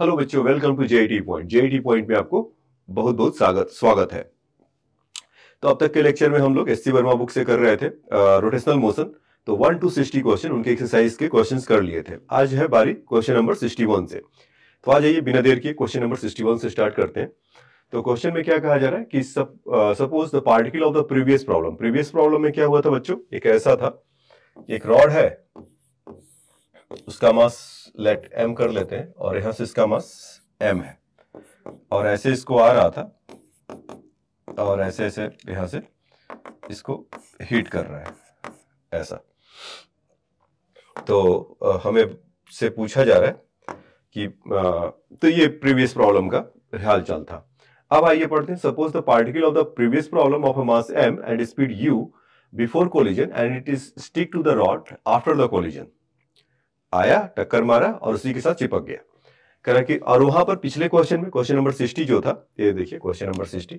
Hello बच्चों welcome to JET point JET point में आपको बहुत बहुत स्वागत स्वागत है तो अब तक के लेक्चर में हम लोग एस वर्मा बुक से कर रहे थे रोटेशनल मोशन तो वन टू सिक्सटी क्वेश्चन उनके एक्सरसाइज के क्वेश्चंस कर लिए थे आज है बारी क्वेश्चन नंबर सिक्सटी वन से तो आज आइए बिना देर के क्वेश्चन नंबर सिक्सटी से स्टार्ट करते हैं तो क्वेश्चन में क्या कहा जा रहा है कि सब suppose the particle of the previous problem previous problem में क्या हुआ था बच्चों एक ऐसा था एक रॉड है उसका मास लेट एम कर लेते हैं और यहां से इसका मास एम है और ऐसे इसको आ रहा था और ऐसे ऐसे यहां से इसको हीट कर रहा है ऐसा तो हमें से पूछा जा रहा है कि तो ये प्रीवियस प्रॉब्लम का हाल चाल था अब आइए पढ़ते हैं suppose the particle of the previous problem of a mass m and speed u before collision and it is stick to the rod after the collision आया टक्कर मारा और उसी के साथ चिपक गया कि और वहां पर पिछले क्वेश्चन में क्वेश्चन नंबर सिक्सटी जो था ये देखिए क्वेश्चन नंबर सिक्सटी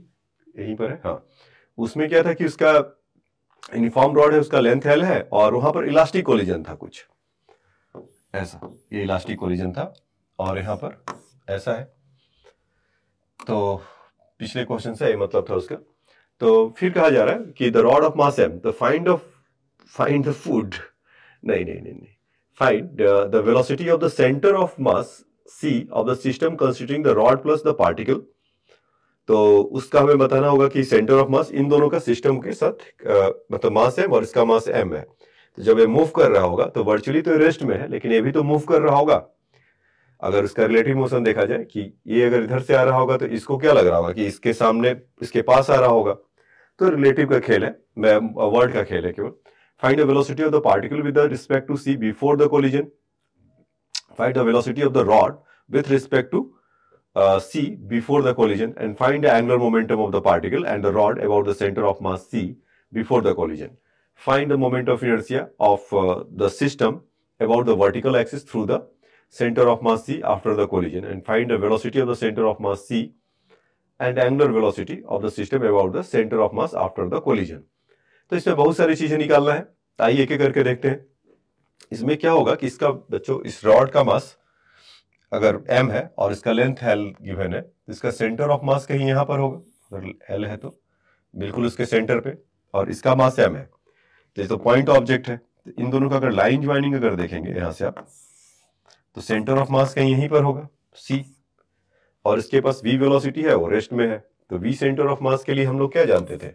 यहीं पर है हाँ उसमें क्या था कि उसका यूनिफॉर्म रॉड है उसका लेंथ एल है और वहां पर इलास्टिक कोलिजन था कुछ ऐसा ये इलास्टिक कोलिजन था और यहां पर ऐसा है तो पिछले क्वेश्चन से मतलब था उसका तो फिर कहा जा रहा है कि the rod of mass m the find of find the food नहीं नहीं नहीं नहीं find uh, the velocity of the center of mass C of the system considering the rod plus the particle तो उसका हमें बताना होगा कि सेंटर ऑफ मास इन दोनों का सिस्टम के साथ uh, मतलब मास एम और इसका मास एम है तो जब ये मूव कर रहा होगा तो वर्चुअली तो रेस्ट में है लेकिन ये भी तो मूव कर रहा होगा अगर उसका रिलेटिव मोशन देखा जाए कि ये अगर इधर से आ रहा होगा तो इसको क्या लग रहा होगा कि इसके सामने इसके पास आ रहा होगा तो रिलेटिव का खेल है मैं वर्ल्ड uh, का खेल है केवल Find the velocity of the particle with respect to c before the collision. Find the velocity of the rod with respect to uh, c before the collision and find the angular momentum of the particle and the rod about the center of mass c before the collision. Find the moment of inertia of uh, the system about the vertical axis through the center of mass c after the collision and find the velocity of the center of mass c and angular velocity of the system about the center of mass after the collision. तो इसमें बहुत सारी चीजें निकालना है आइए एक एक करके देखते हैं इसमें क्या होगा कि इसका बच्चों इस रॉड का मास अगर एम है और इसका लेंथ एल गिवन है तो इसका सेंटर ऑफ मास कहीं यहां पर होगा अगर एल है तो बिल्कुल उसके सेंटर पे और इसका मास एम है तो ये तो पॉइंट ऑब्जेक्ट है तो इन दोनों का अगर लाइन ज्वाइनिंग अगर देखेंगे यहां से आप तो सेंटर ऑफ मास कहीं यहीं पर होगा सी और इसके पास वी वेलोसिटी है वो रेस्ट में है तो वी सेंटर ऑफ मास के लिए हम लोग क्या जानते थे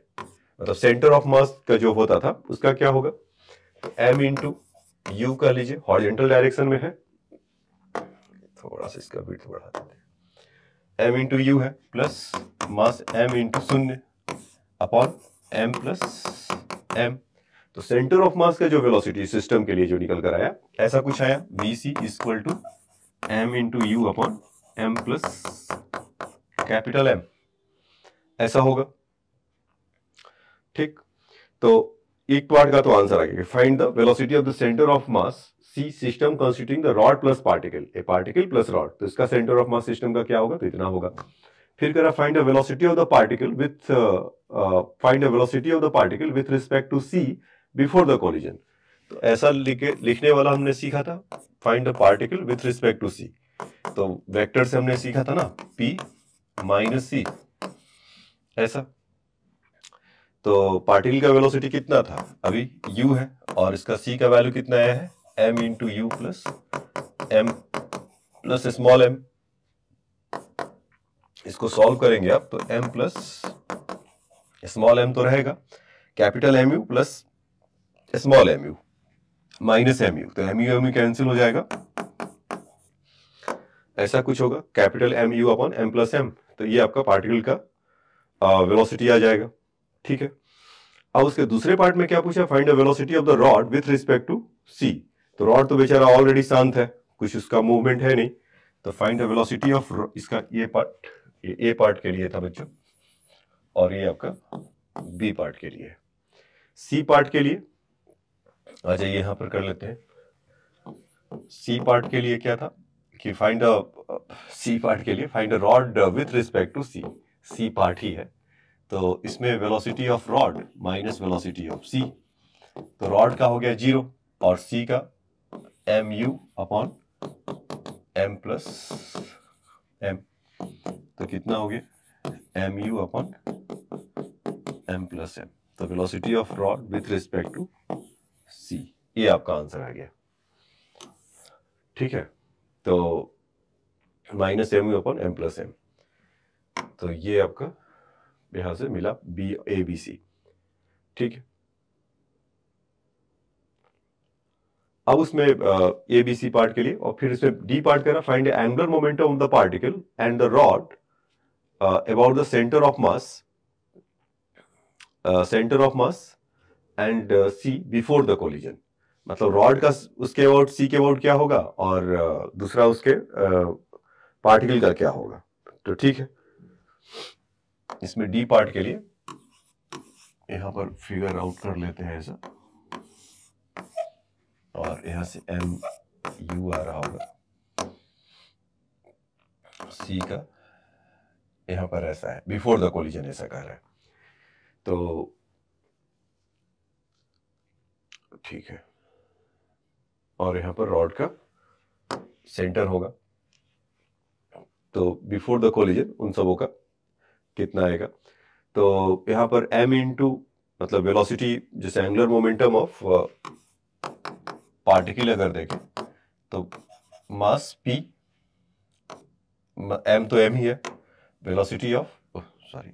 मतलब सेंटर ऑफ मास का जो होता था उसका क्या होगा तो एम इंटू यू कर लीजिए हॉरिजेंटल डायरेक्शन में है थोड़ा सा इसका बीट बढ़ा देते हैं एम इंटू यू है प्लस मास एम इंटू शून्य अपॉन एम प्लस एम तो सेंटर ऑफ मास का जो वेलोसिटी सिस्टम के लिए जो निकल कर आया ऐसा कुछ आया B C equal to M into you upon M plus capital M ऐसा होगा ठीक तो एक पार्ट का तो आंसर आ गया find the velocity of the centre of mass C system constituting the rod plus particle A particle plus rod तो इसका सेंटर ऑफ मास सिस्टम का क्या होगा तो इतना होगा फिर करा find the velocity of the particle with find the velocity of the particle with respect to C before the collision तो ऐसा लिखे लिखने वाला हमने सीखा था find the particle with respect to C तो वेक्टर से हमने सीखा था ना पी माइनस सी ऐसा तो पार्टिकल का वेलोसिटी कितना था अभी u है और इसका c का वैल्यू कितना आया है m into U plus M plus small m इसको सॉल्व करेंगे आप तो m प्लस स्मॉल m तो रहेगा capital M U plus small m U minus M U तो M U M U cancel हो जाएगा ऐसा कुछ होगा capital M U upon M plus M तो ये आपका पार्टिकल का वेलोसिटी आ जाएगा ठीक है अब उसके दूसरे पार्ट में क्या पूछा find velocity of the rod with respect to C तो रॉड तो बेचारा ऑलरेडी शांत है कुछ उसका मूवमेंट है नहीं तो फाइंड वेलोसिटी ऑफ इसका ये पार्ट ये ए पार्ट के लिए था बच्चों और ये आपका बी पार्ट के लिए सी पार्ट के लिए आ जाइए यहां पर कर लेते हैं सी पार्ट के लिए क्या था कि फाइंड सी पार्ट के लिए find a rod with respect to C C part ही है तो इसमें velocity of rod minus velocity of C तो रॉड का हो गया जीरो और सी का M U upon M plus M तो कितना हो गया M U upon M plus M तो velocity of rod with respect to C ये आपका आंसर आ गया ठीक है तो minus M U upon M plus M तो ये आपका यहां से मिला बी ए बी सी ठीक अब उसमें ए बी सी पार्ट के लिए और फिर इसमें डी पार्ट कह रहा find angular momentum of the particle and the rod about the centre of mass centre of mass and C before the collision मतलब रॉड का उसके अबाउट सी के अबाउट क्या होगा और uh, दूसरा उसके पार्टिकल uh, का क्या होगा तो ठीक है इसमें डी पार्ट के लिए यहां पर फिगर आउट कर लेते हैं ऐसा और यहां से एम यू आ रहा होगा सी का यहां पर ऐसा है बिफोर द कोलिजन ऐसा कह रहा है तो ठीक है और यहां पर रॉड का सेंटर होगा तो बिफोर द कोलिजन उन सबों का कितना आएगा तो यहाँ पर m इंटू मतलब वेलोसिटी जैसे एंगुलर मोमेंटम ऑफ पार्टिकल अगर देखें तो मास p m तो m ही है velocity of sorry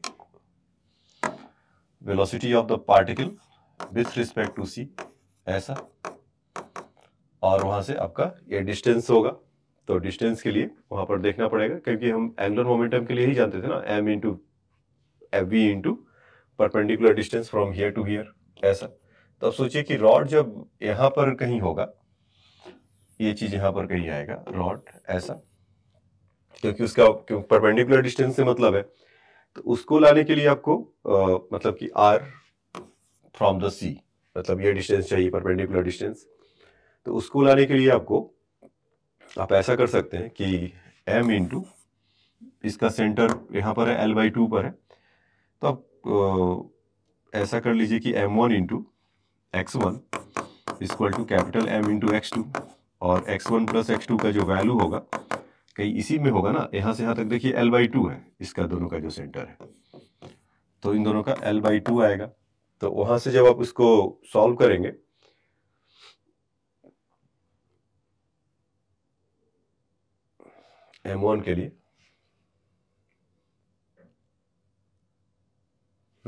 velocity of the particle with respect to c ऐसा और वहां से आपका ये डिस्टेंस होगा तो डिस्टेंस के लिए वहां पर देखना पड़ेगा क्योंकि हम एंगुलर मोमेंटम के लिए ही जानते थे ना m into F B into perpendicular distance from here to here ऐसा तो आप सोचिए कि रॉड जब यहां पर कहीं होगा ये चीज यहां पर कहीं आएगा रॉड ऐसा क्योंकि उसका क्यों परपेंडिकुलर डिस्टेंस से मतलब है तो उसको लाने के लिए आपको आ, मतलब कि आर फ्रॉम द सी मतलब ये डिस्टेंस चाहिए परपेंडिकुलर डिस्टेंस तो उसको लाने के लिए आपको आप ऐसा कर सकते हैं कि एम इंटू इसका सेंटर यहां पर है एल बाई टू पर है तो आप ऐसा कर लीजिए कि M one into X one equal to capital M into X two और X one plus X two का जो वैल्यू होगा कहीं इसी में होगा ना यहाँ से यहाँ तक देखिए एल बाई टू है इसका दोनों का जो सेंटर है तो इन दोनों का एल बाई टू आएगा तो वहां से जब आप इसको सॉल्व करेंगे एम वन के लिए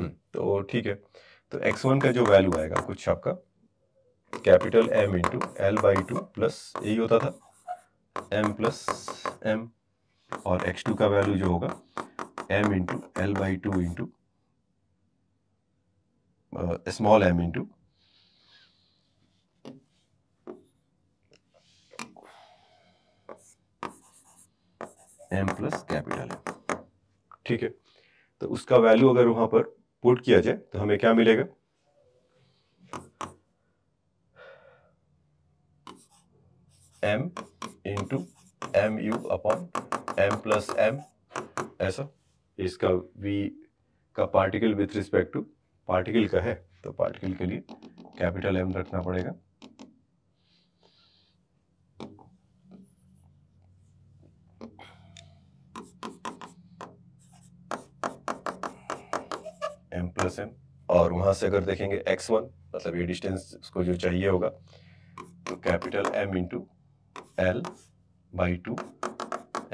हम्म, तो ठीक है तो एक्स वन का जो वैल्यू आएगा कुछ आपका capital M into L by two plus यही होता था एम प्लस एम और एक्स टू का वैल्यू जो होगा M into L by two into small m into M plus capital M ठीक है तो उसका वैल्यू अगर वहां पर पुट किया जाए तो हमें क्या मिलेगा M into M U upon M plus M ऐसा इसका वी का particle with respect to particle का है तो पार्टिकल के लिए कैपिटल एम रखना पड़ेगा डिस्टेंस है और वहां से अगर देखेंगे एक्स वन मतलब ये डिस्टेंस उसको जो चाहिए होगा तो capital M into L by two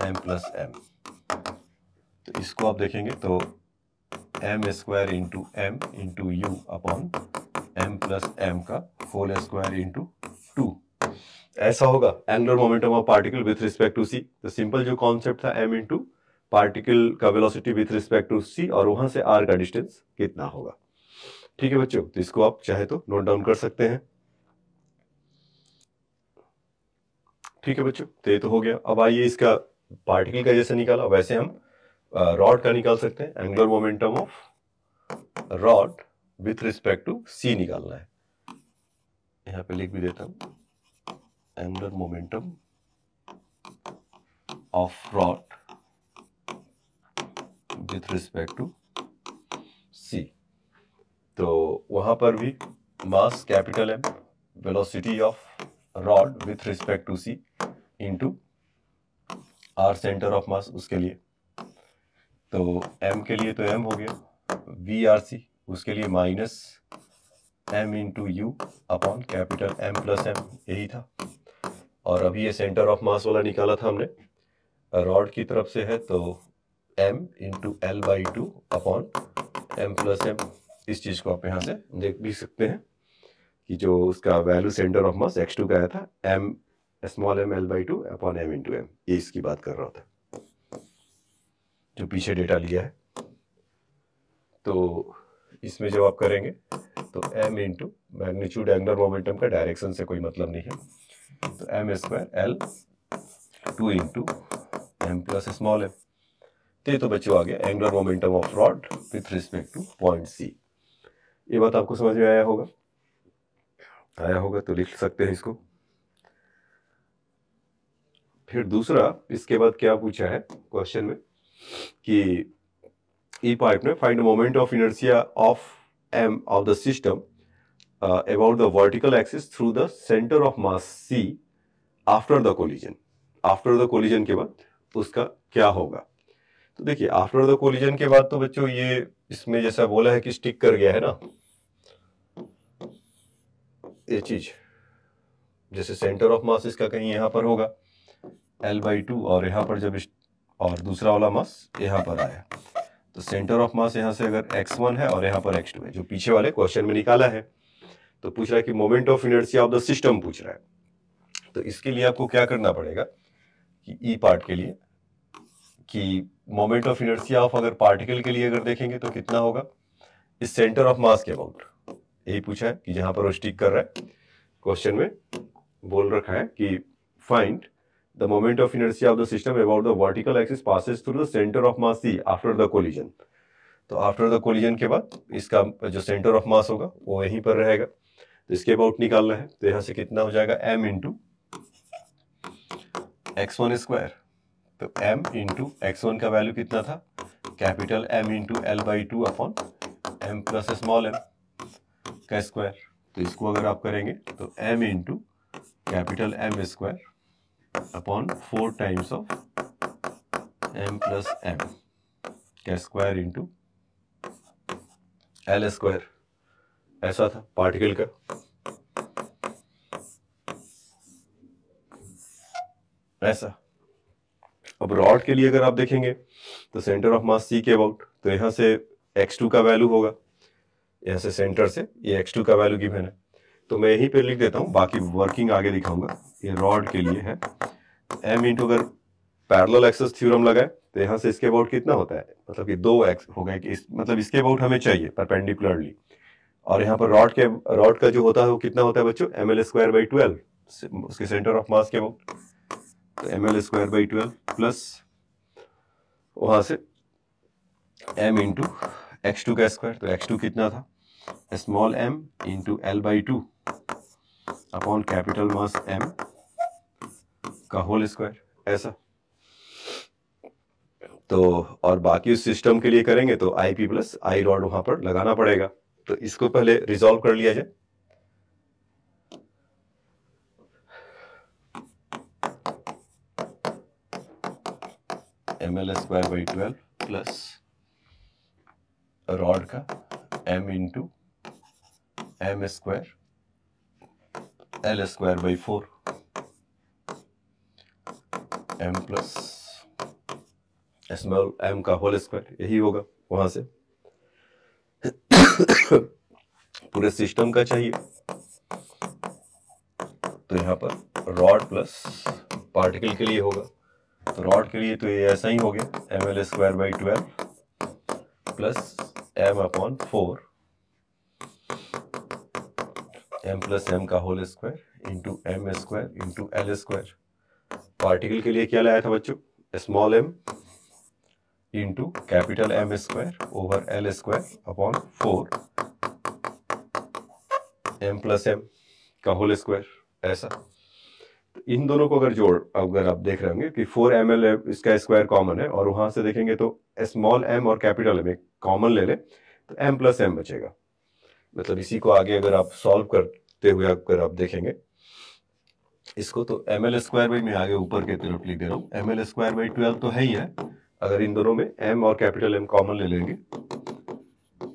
M plus M तो इसको आप देखेंगे तो M square into M into you upon M plus M का होल स्क्वायर इंटू टू ऐसा होगा angular momentum of particle with respect to C तो simple जो कॉन्सेप्ट था एम इंटू पार्टिकल का velocity with respect to C और वहां से आर का डिस्टेंस कितना होगा ठीक है बच्चों तो इसको आप चाहे तो नोट डाउन कर सकते हैं ठीक है बच्चों तो ये तो हो गया अब आइए इसका पार्टिकल का जैसे निकाला वैसे हम रॉड का निकाल सकते हैं angular momentum of rod with respect to C निकालना है यहां पे लिख भी देता हूं angular momentum of rod with respect to C तो वहाँ पर भी mass capital M velocity of rod with respect to C into R centre of mass उसके लिए तो एम के लिए तो एम हो गया वी आर सी उसके लिए minus M into you upon capital M plus M यही था और अभी ये सेंटर ऑफ मास वाला निकाला था हमने रॉड की तरफ से है तो M into L by two upon M plus M इस चीज़ को आप यहाँ से देख भी सकते हैं कि जो उसका value centre of mass X two का आया था M small m L by two upon M into M ये इसकी बात कर रहा था जो पीछे डेटा लिया है तो इसमें जब आप करेंगे तो m into magnitude angular momentum का डायरेक्शन से कोई मतलब नहीं है तो M square L two into M plus small m ये तो बच्चों आ गया angular momentum of rod with respect to point C ये बात आपको समझ में आया होगा आया होगा तो लिख सकते हैं इसको फिर दूसरा इसके बाद क्या पूछा है क्वेश्चन में कि ई e पाइप ने find moment of inertia of M of the system about the vertical axis through the centre of mass C after the collision after the collision के बाद उसका क्या होगा तो देखिए आफ्टर द कोलिजन के बाद तो बच्चों ये इसमें जैसा बोला है कि स्टिक कर गया है ना ये चीज जैसे सेंटर ऑफ मास इसका कहीं यहां पर होगा एल बाई टू और यहां पर जब और दूसरा वाला मास यहां पर आया तो सेंटर ऑफ मास यहां से अगर एक्स वन है और यहां पर एक्स टू है जो पीछे वाले क्वेश्चन में निकाला है तो पूछ रहा है कि moment of inertia of the system पूछ रहा है तो इसके लिए आपको क्या करना पड़ेगा कि ई e पार्ट के लिए कि मोमेंट ऑफ इनर्सिया ऑफ अगर पार्टिकल के लिए अगर देखेंगे तो कितना होगा इस सेंटर ऑफ मास के अबाउट यही पूछा है कि जहां पर वो स्टिक कर रहा है क्वेश्चन में बोल रखा है कि find the moment of inertia of the system about the vertical axis passes through the centre of mass C after the collision तो आफ्टर द कोलिजन के बाद इसका जो सेंटर ऑफ मास होगा वो यहीं पर रहेगा तो इसके अबाउट निकालना है तो यहां से कितना हो जाएगा M into X one square तो m इंटू एक्स वन का वैल्यू कितना था capital m into L by two upon M plus small m का स्क्वायर तो इसको अगर आप करेंगे तो m into capital M square upon four times of M plus M का स्क्वायर इंटू एल स्क्वायर ऐसा था पार्टिकल का ऐसा अब रॉड के लिए अगर आप देखेंगे तो सेंटर ऑफ मास सी के अबाउट तो यहाँ से एक्स टू का वैल्यू होगा यहाँ से सेंटर से ये एक्स टू का वैल्यू गिवन है तो मैं यहीं पे लिख देता हूँ बाकी वर्किंग आगे दिखाऊंगा ये रॉड के लिए है एम इंटू अगर पैरल एक्सेस थ्योरम लगाए तो यहाँ से इसके अबाउट कितना होता है मतलब ये दो एक्स हो गए कि इस मतलब इसके अबाउट हमें चाहिए परपेंडिकुलरली और यहाँ पर रॉड के रॉड का जो होता है वो कितना होता है बच्चों M L square by twelve उसके सेंटर ऑफ मास के about M L square by twelve plus वहां से एम इंटू एक्स टू का स्क्वायर तो एक्स टू कितना था small m into L by two upon capital mass M का whole square ऐसा तो और बाकी उस सिस्टम के लिए करेंगे तो I P plus I dot वहां पर लगाना पड़ेगा तो इसको पहले रिजॉल्व कर लिया जाए L square by twelve plus rod का m into M square L square by four M plus small m का होल स्क्वायर यही होगा वहां से पूरे सिस्टम का चाहिए तो यहां पर रॉड प्लस पार्टिकल के लिए होगा तो रॉड के लिए तो ये ऐसा ही हो गया M L square by twelve plus M upon four M plus M का whole square into M square into L square particle के लिए क्या लाया था बच्चों small m into capital M square over L square upon four M plus M का whole square ऐसा इन दोनों को अगर जोड़ अगर आप देख रहे होंगे कि फोर एम एल इसका स्क्वायर कॉमन है और वहां से देखेंगे तो स्मॉल एम और कैपिटल एम कॉमन ले लें तो एम प्लस एम बचेगा मतलब इसी को आगे अगर आप सॉल्व करते हुए अगर आप देखेंगे इसको तो एम एल स्क्वायर बाई मैं आगे ऊपर के तरफ लिख दे रहा हूँ M L square by twelve तो है ही है अगर इन दोनों में एम और कैपिटल एम कॉमन ले लेंगे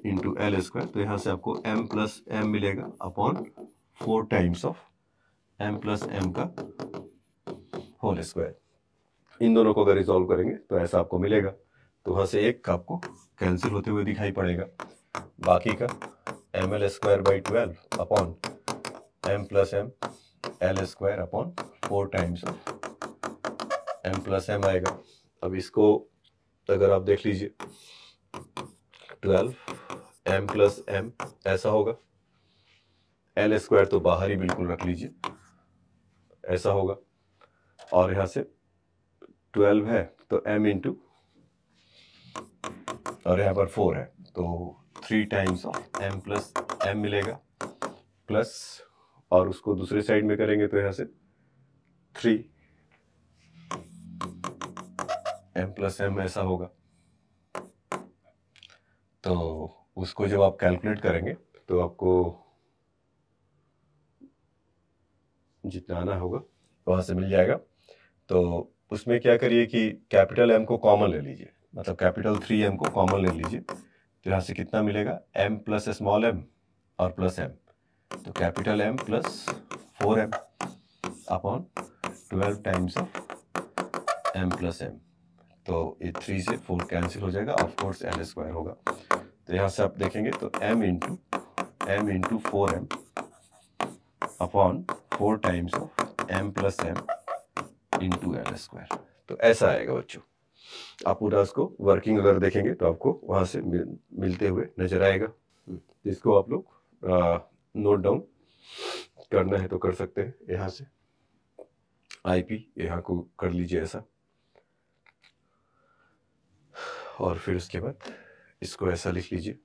इंटू एल स्क्वायर तो यहाँ से आपको एम प्लस एम मिलेगा upon four times of M plus M का होल स्क्वायर इन दोनों को अगर रिजोल्व करेंगे तो ऐसा आपको मिलेगा तो वहां से एक का आपको कैंसिल होते हुए दिखाई पड़ेगा बाकी का M L square by twelve upon M plus M L square upon four times M plus M आएगा अब इसको अगर आप देख लीजिए ट्वेल्व एम प्लस एम ऐसा होगा एल स्क्वायर तो बाहर ही बिल्कुल रख लीजिए ऐसा होगा और यहाँ से ट्वेल्व है तो एम इंटू और यहाँ पर फोर है तो three times of m plus M मिलेगा प्लस और उसको दूसरे साइड में करेंगे तो यहाँ से थ्री एम प्लस एम ऐसा होगा तो उसको जब आप कैलकुलेट करेंगे तो आपको जितना आना होगा वहाँ से मिल जाएगा तो उसमें क्या करिए कि कैपिटल एम को कॉमन ले लीजिए मतलब कैपिटल थ्री एम को कॉमन ले लीजिए तो यहाँ से कितना मिलेगा एम प्लस स्मॉल एम और प्लस एम तो capital M plus four M upon twelve times of M plus M तो ये थ्री से फोर कैंसिल हो जाएगा ऑफकोर्स एल स्क्वायर होगा तो यहाँ से आप देखेंगे तो M into M into four M upon four times of M plus M two L square तो ऐसा आएगा बच्चों आप पूरा उसको वर्किंग अगर देखेंगे तो आपको वहां से मिलते हुए नजर आएगा इसको हम्म, आप लोग नोट डाउन करना है तो कर सकते हैं यहाँ से आईपी यहाँ को कर लीजिए ऐसा और फिर उसके बाद इसको ऐसा लिख लीजिए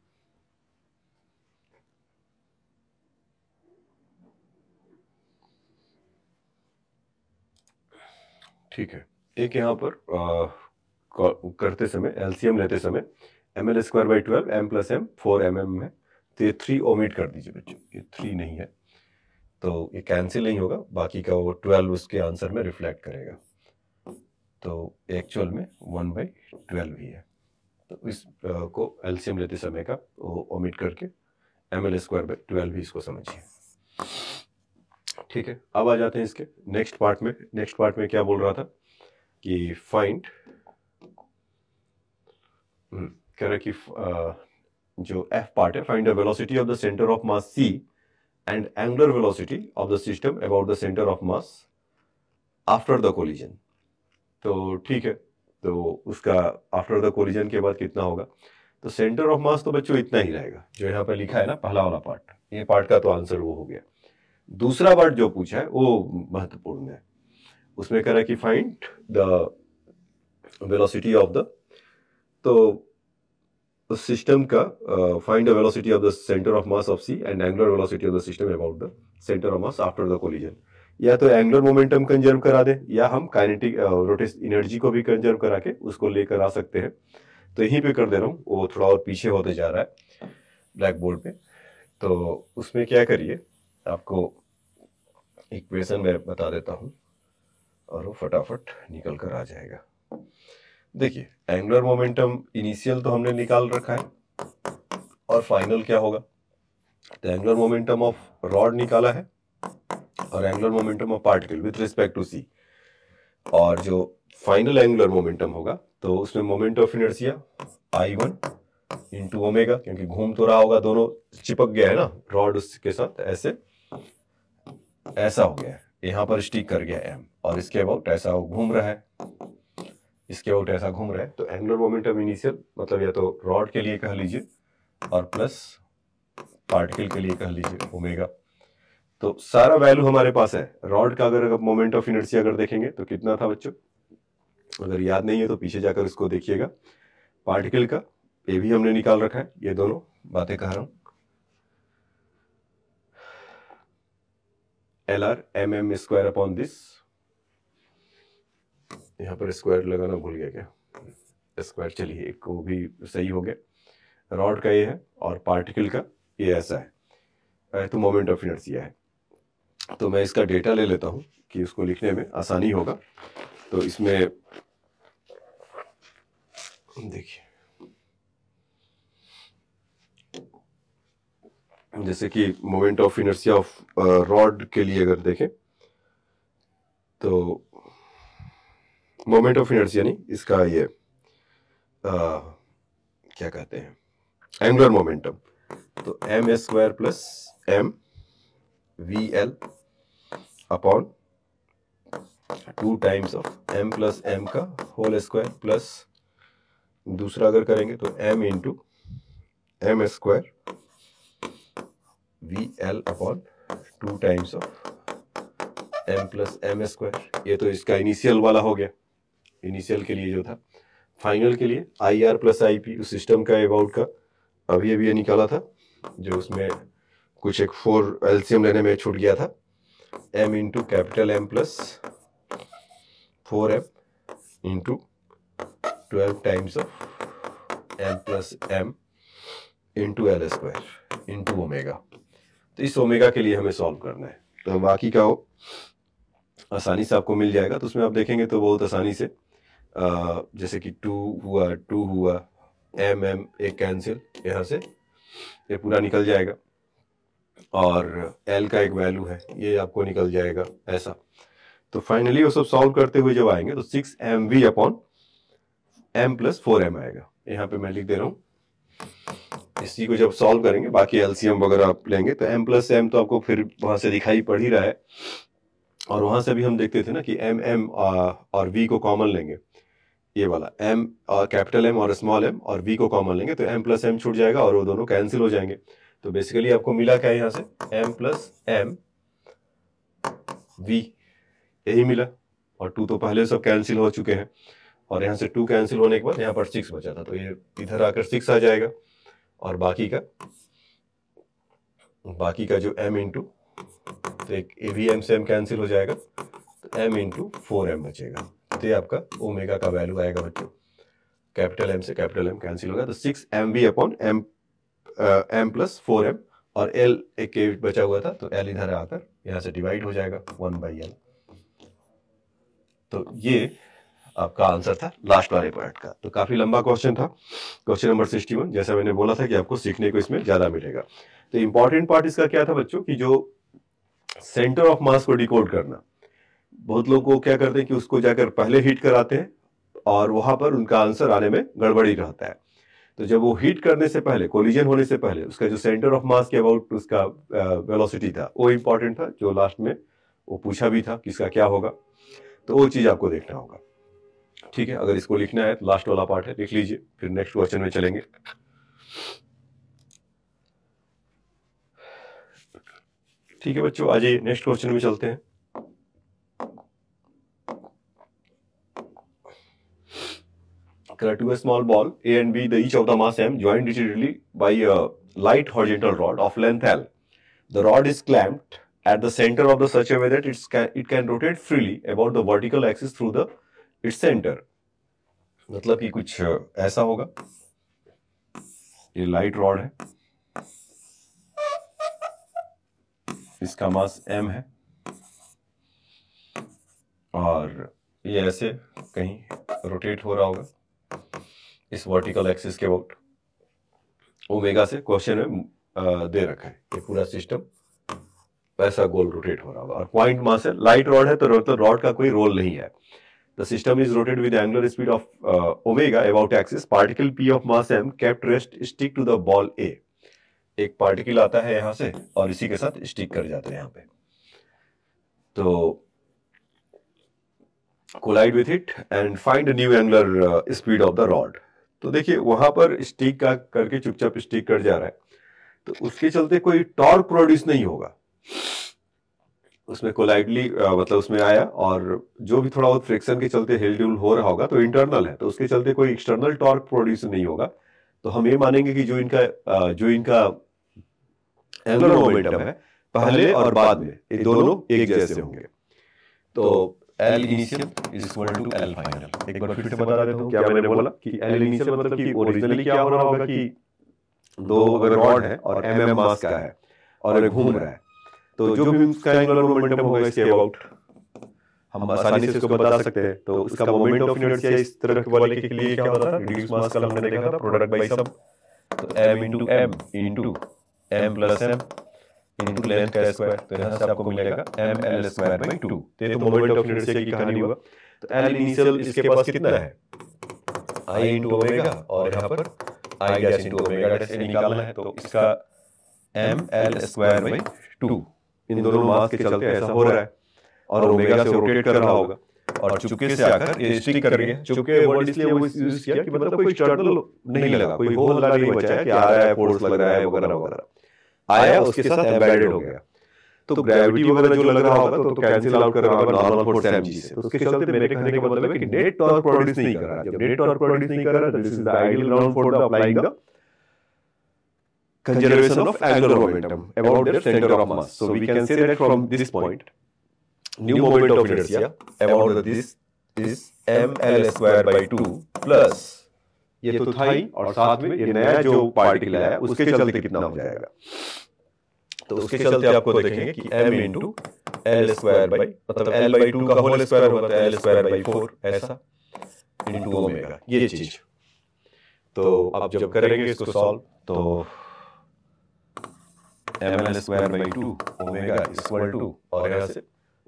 ठीक है एक यहाँ पर आ, करते समय एलसीएम लेते समय M L square by twelve M plus M four M M है तो ये थ्री ओमिट कर दीजिए बच्चों ये थ्री नहीं है तो ये कैंसिल नहीं होगा बाकी का वो ट्वेल्व उसके आंसर में रिफ्लेक्ट करेगा तो एक्चुअल में वन बाई ट्वेल्व ही है तो इस आ, को एलसीएम लेते समय का वो ओमिट करके M L square by twelve ही इसको समझिए ठीक है अब आ जाते हैं इसके नेक्स्ट पार्ट में नेक्स्ट पार्ट में क्या बोल रहा था कि फाइंड हम्म, कह रहा कि जो एफ पार्ट है find the velocity of the centre of mass C and angular velocity of the system about the centre of mass after the collision तो ठीक है तो उसका आफ्टर द कोलिजन के बाद कितना होगा तो सेंटर ऑफ मास तो बच्चों इतना ही रहेगा जो यहाँ पर लिखा है ना पहला वाला पार्ट ये पार्ट का तो आंसर वो हो गया दूसरा वर्ड जो पूछा है वो महत्वपूर्ण है उसमें कह रहा है कि find the velocity of the तो सिस्टम का find the velocity of the centre of mass of C and angular velocity of the system about the centre of mass after the collision या तो एंगुलर मोमेंटम कंजर्व करा दे या हम kinetic रोटेस energy को भी conserve करा के उसको लेकर आ सकते हैं तो यहीं पे कर दे रहा हूँ वो थोड़ा और पीछे होते जा रहा है ब्लैक बोर्ड पे तो उसमें क्या करिए आपको इक्वेशन मैं बता देता हूँ और वो फटाफट निकल कर आ जाएगा देखिए एंगुलर मोमेंटम इनिशियल तो हमने निकाल रखा है और फाइनल क्या होगा तो एंगुलर मोमेंटम ऑफ रॉड निकाला है और angular momentum of particle with respect to C और जो फाइनल एंगुलर मोमेंटम होगा तो उसमें moment of inertia I one into omega क्योंकि घूम तो रहा होगा दोनों चिपक गया है ना रॉड उसके साथ ऐसे ऐसा हो गया यहाँ पर स्टिक कर गया एम और इसके अबाउट ऐसा घूम रहा है इसके अबाउट ऐसा घूम रहा है तो एंगुलर मोमेंटम इनिशियल मतलब या तो रॉड के लिए कह लीजिए और प्लस पार्टिकल के लिए कह लीजिए ओमेगा तो सारा वैल्यू हमारे पास है रॉड का अगर मोमेंट ऑफ इनर्सी अगर देखेंगे तो कितना था बच्चों अगर याद नहीं है तो पीछे जाकर इसको देखिएगा पार्टिकल का ये भी हमने निकाल रखा है ये दोनों बातें कह रहा हूं M M square upon this यहाँ पर स्क्वायर लगाना भूल गया क्या स्क्वायर चलिए एक वो भी सही हो गया रॉड का ये है और पार्टिकल का ये ऐसा है तो मोमेंट ऑफ इनर्सिया है तो मैं इसका डेटा ले लेता हूँ कि उसको लिखने में आसानी होगा तो इसमें देखिए जैसे कि moment of inertia of rod के लिए अगर देखें तो मोमेंट ऑफ इनर्सिया नहीं इसका ये आ, uh, क्या कहते हैं एंगुलर मोमेंटम तो M square plus M V L upon two times of M plus M का होल स्क्वायर प्लस दूसरा अगर करेंगे तो M into M square V L upon two times of M plus M square ये तो इसका initial वाला हो गया इनिशियल के लिए जो था फाइनल के लिए I R plus I P उस सिस्टम का अबाउट का अभी अभी ये निकाला था जो उसमें कुछ एक फोर एलसीएम लेने में छूट गया था M into capital M plus four M into twelve times of M plus M into L square into omega तो इस ओमेगा के लिए हमें सॉल्व करना है तो हम बाकी का वो आसानी से आपको मिल जाएगा तो उसमें आप देखेंगे तो बहुत आसानी से आ, जैसे कि टू हुआ टू हुआ एम एम एक कैंसिल यहाँ से ये यह पूरा निकल जाएगा और एल का एक वैल्यू है ये आपको निकल जाएगा ऐसा तो फाइनली वो सब सॉल्व करते हुए जब आएंगे तो six M V upon M plus four M आएगा यहाँ पे मैं लिख दे रहा हूँ इसी को जब सॉल्व करेंगे बाकी एलसीएम वगैरह आप लेंगे तो एम प्लस एम तो आपको फिर वहां से दिखाई पड़ ही रहा है और वहां से भी हम देखते थे ना कि एम एम और वी को कॉमन लेंगे ये वाला एम और कैपिटल एम और स्मॉल एम और वी को कॉमन लेंगे तो एम प्लस एम छूट जाएगा और वो दोनों कैंसिल हो जाएंगे तो बेसिकली आपको मिला क्या है यहाँ से एम प्लस एम वी यही मिला और टू तो पहले सब कैंसिल हो चुके हैं और यहाँ से टू कैंसिल होने के बाद यहाँ पर सिक्स बचा था तो ये इधर आकर सिक्स आ जाएगा और बाकी का बाकी का जो m इंटू तो एक ए वी एम से एम कैंसिल हो जाएगा तो m इंटू फोर एम बचेगा तो ये आपका ओमेगा का वैल्यू आएगा बच्चों कैपिटल एम से कैपिटल एम कैंसिल होगा तो six M B upon M M plus four M और एल एक के बचा हुआ था तो एल इधर आकर यहाँ से डिवाइड हो जाएगा वन बाई एल तो ये आपका आंसर था लास्ट वाले पार्ट का तो काफी लंबा क्वेश्चन था क्वेश्चन नंबर सिक्सटी वन जैसा मैंने बोला था कि आपको सीखने को इसमें ज्यादा मिलेगा तो इंपॉर्टेंट पार्ट इसका क्या था बच्चों की जो सेंटर ऑफ मास को डिकोड करना बहुत लोग को क्या करते हैं कि उसको जाकर पहले हीट कराते हैं और वहां पर उनका आंसर आने में गड़बड़ी रहता है तो जब वो हीट करने से पहले कोलिजन होने से पहले उसका जो सेंटर ऑफ मास के अबाउट उसका वेलोसिटी था वो इंपॉर्टेंट था जो लास्ट में वो पूछा भी था किसका क्या होगा तो वो चीज़ आपको देखना होगा ठीक है अगर इसको लिखना है तो लास्ट वाला पार्ट है लिख लीजिए फिर नेक्स्ट क्वेश्चन में चलेंगे ठीक है बच्चों आज नेक्स्ट क्वेश्चन में चलते हैं small ball A and B each of the mass M jointly by light horizontal rod of length L the rod is clamped at the centre of the such a way it can rotate freely about the vertical axis through the its centre मतलब कि कुछ ऐसा होगा ये light rod है इसका मास M है और ये ऐसे कहीं रोटेट हो रहा होगा इस वर्टिकल एक्सिस के वक्त ओमेगा से क्वेश्चन में दे रखा है ये पूरा सिस्टम ऐसा गोल रोटेट हो रहा होगा और पॉइंट मास है लाइट रॉड है तो रॉड मतलब का कोई रोल नहीं है The system is rotated with angular speed of uh, omega about axis. Particle p of mass m kept rest stick to the ball A. एक पार्टिकल आता है यहां से और इसी के साथ स्टिक कर जाता है यहां पे तो collide with it and find new angular speed of the rod तो देखिए वहां पर स्टिक का करके चुपचाप स्टिक कर जा रहा है तो उसके चलते कोई टॉर्क प्रोड्यूस नहीं होगा उसमें कोलाइडली मतलब उसमें आया और जो भी थोड़ा बहुत फ्रिक्शन के चलते हिल डुल हो रहा होगा तो इंटरनल है तो उसके चलते कोई एक्सटर्नल टॉर्क प्रोड्यूस नहीं होगा तो हम ये मानेंगे कि जो इनका जो इनका एंगुलर मोमेंटम है पहले और बाद में ये दोनों एक जैसे होंगे तो L initial is equal to L final एक बार फिर से बता देता हूं क्या मैंने बोला कि एल मतलब इनिशियल मतलब कि ओरिजिनली क्या हो रहा होगा कि दो अगर रॉड है और एमएम मास का है और घूम रहा है तो, तो जो भी उसका एंगुलर मोमेंटम होगा इसके अबाउट हम आसानी से इसको बता सकते हैं तो इसका मोमेंट ऑफ इनर्शिया इस तरह के वाले के लिए क्या होता है रिड्यूस मास का हमने देखा था प्रोडक्ट बाय सब तो m m m m into length का स्क्वायर तो यहां से आपको m l स्क्वायर बाय 2 तो ये तो मोमेंट ऑफ इनर्शिया की कहानी हुआ तो l इनिशियल इसके पास कितना है i इनटू ओमेगा और यहां पर i dash into omega dash निकालना है तो इसका m l स्क्वायर बाय 2 इन दोनों मास के चलते ऐसा हो रहा है और ओमेगा से रोटेट कर रहा होगा और चुपके से आकर ये स्टिक कर रही है चुपके वर्ड इसलिए वो यूज किया कि मतलब कोई एक्सटर्नल नहीं लगा कोई होल लगा नहीं बचा कि आ रहा है फोर्स लग रहा है वगैरह वगैरह आया उसके साथ एम्बेडेड हो गया तो ग्रेविटी वगैरह जो लग रहा होगा तो, कैंसिल तो आउट कर रहा होगा नॉर्मल फोर्स एमजी से तो उसके चलते मेरे कहने का मतलब है कि नेट टॉर्क प्रोड्यूस नहीं कर रहा जब नेट टॉर्क प्रोड्यूस नहीं कर रहा this is the ideal ground force the applying the conservation of angular momentum about their center of mass. So we can say that from this point, new moment of inertia about this is m l square by two plus ये तो था ही और साथ में ये नया जो particle है उसके चलते कितना हो जाएगा तो उसके चलते आपको देखेंगे कि m into l square by मतलब l by टू का whole square होता है l square by फोर ऐसा into omega ये चीज तो आप जब करेंगे इसको सॉल्व तो M L square by two omega is equal to और यहाँ से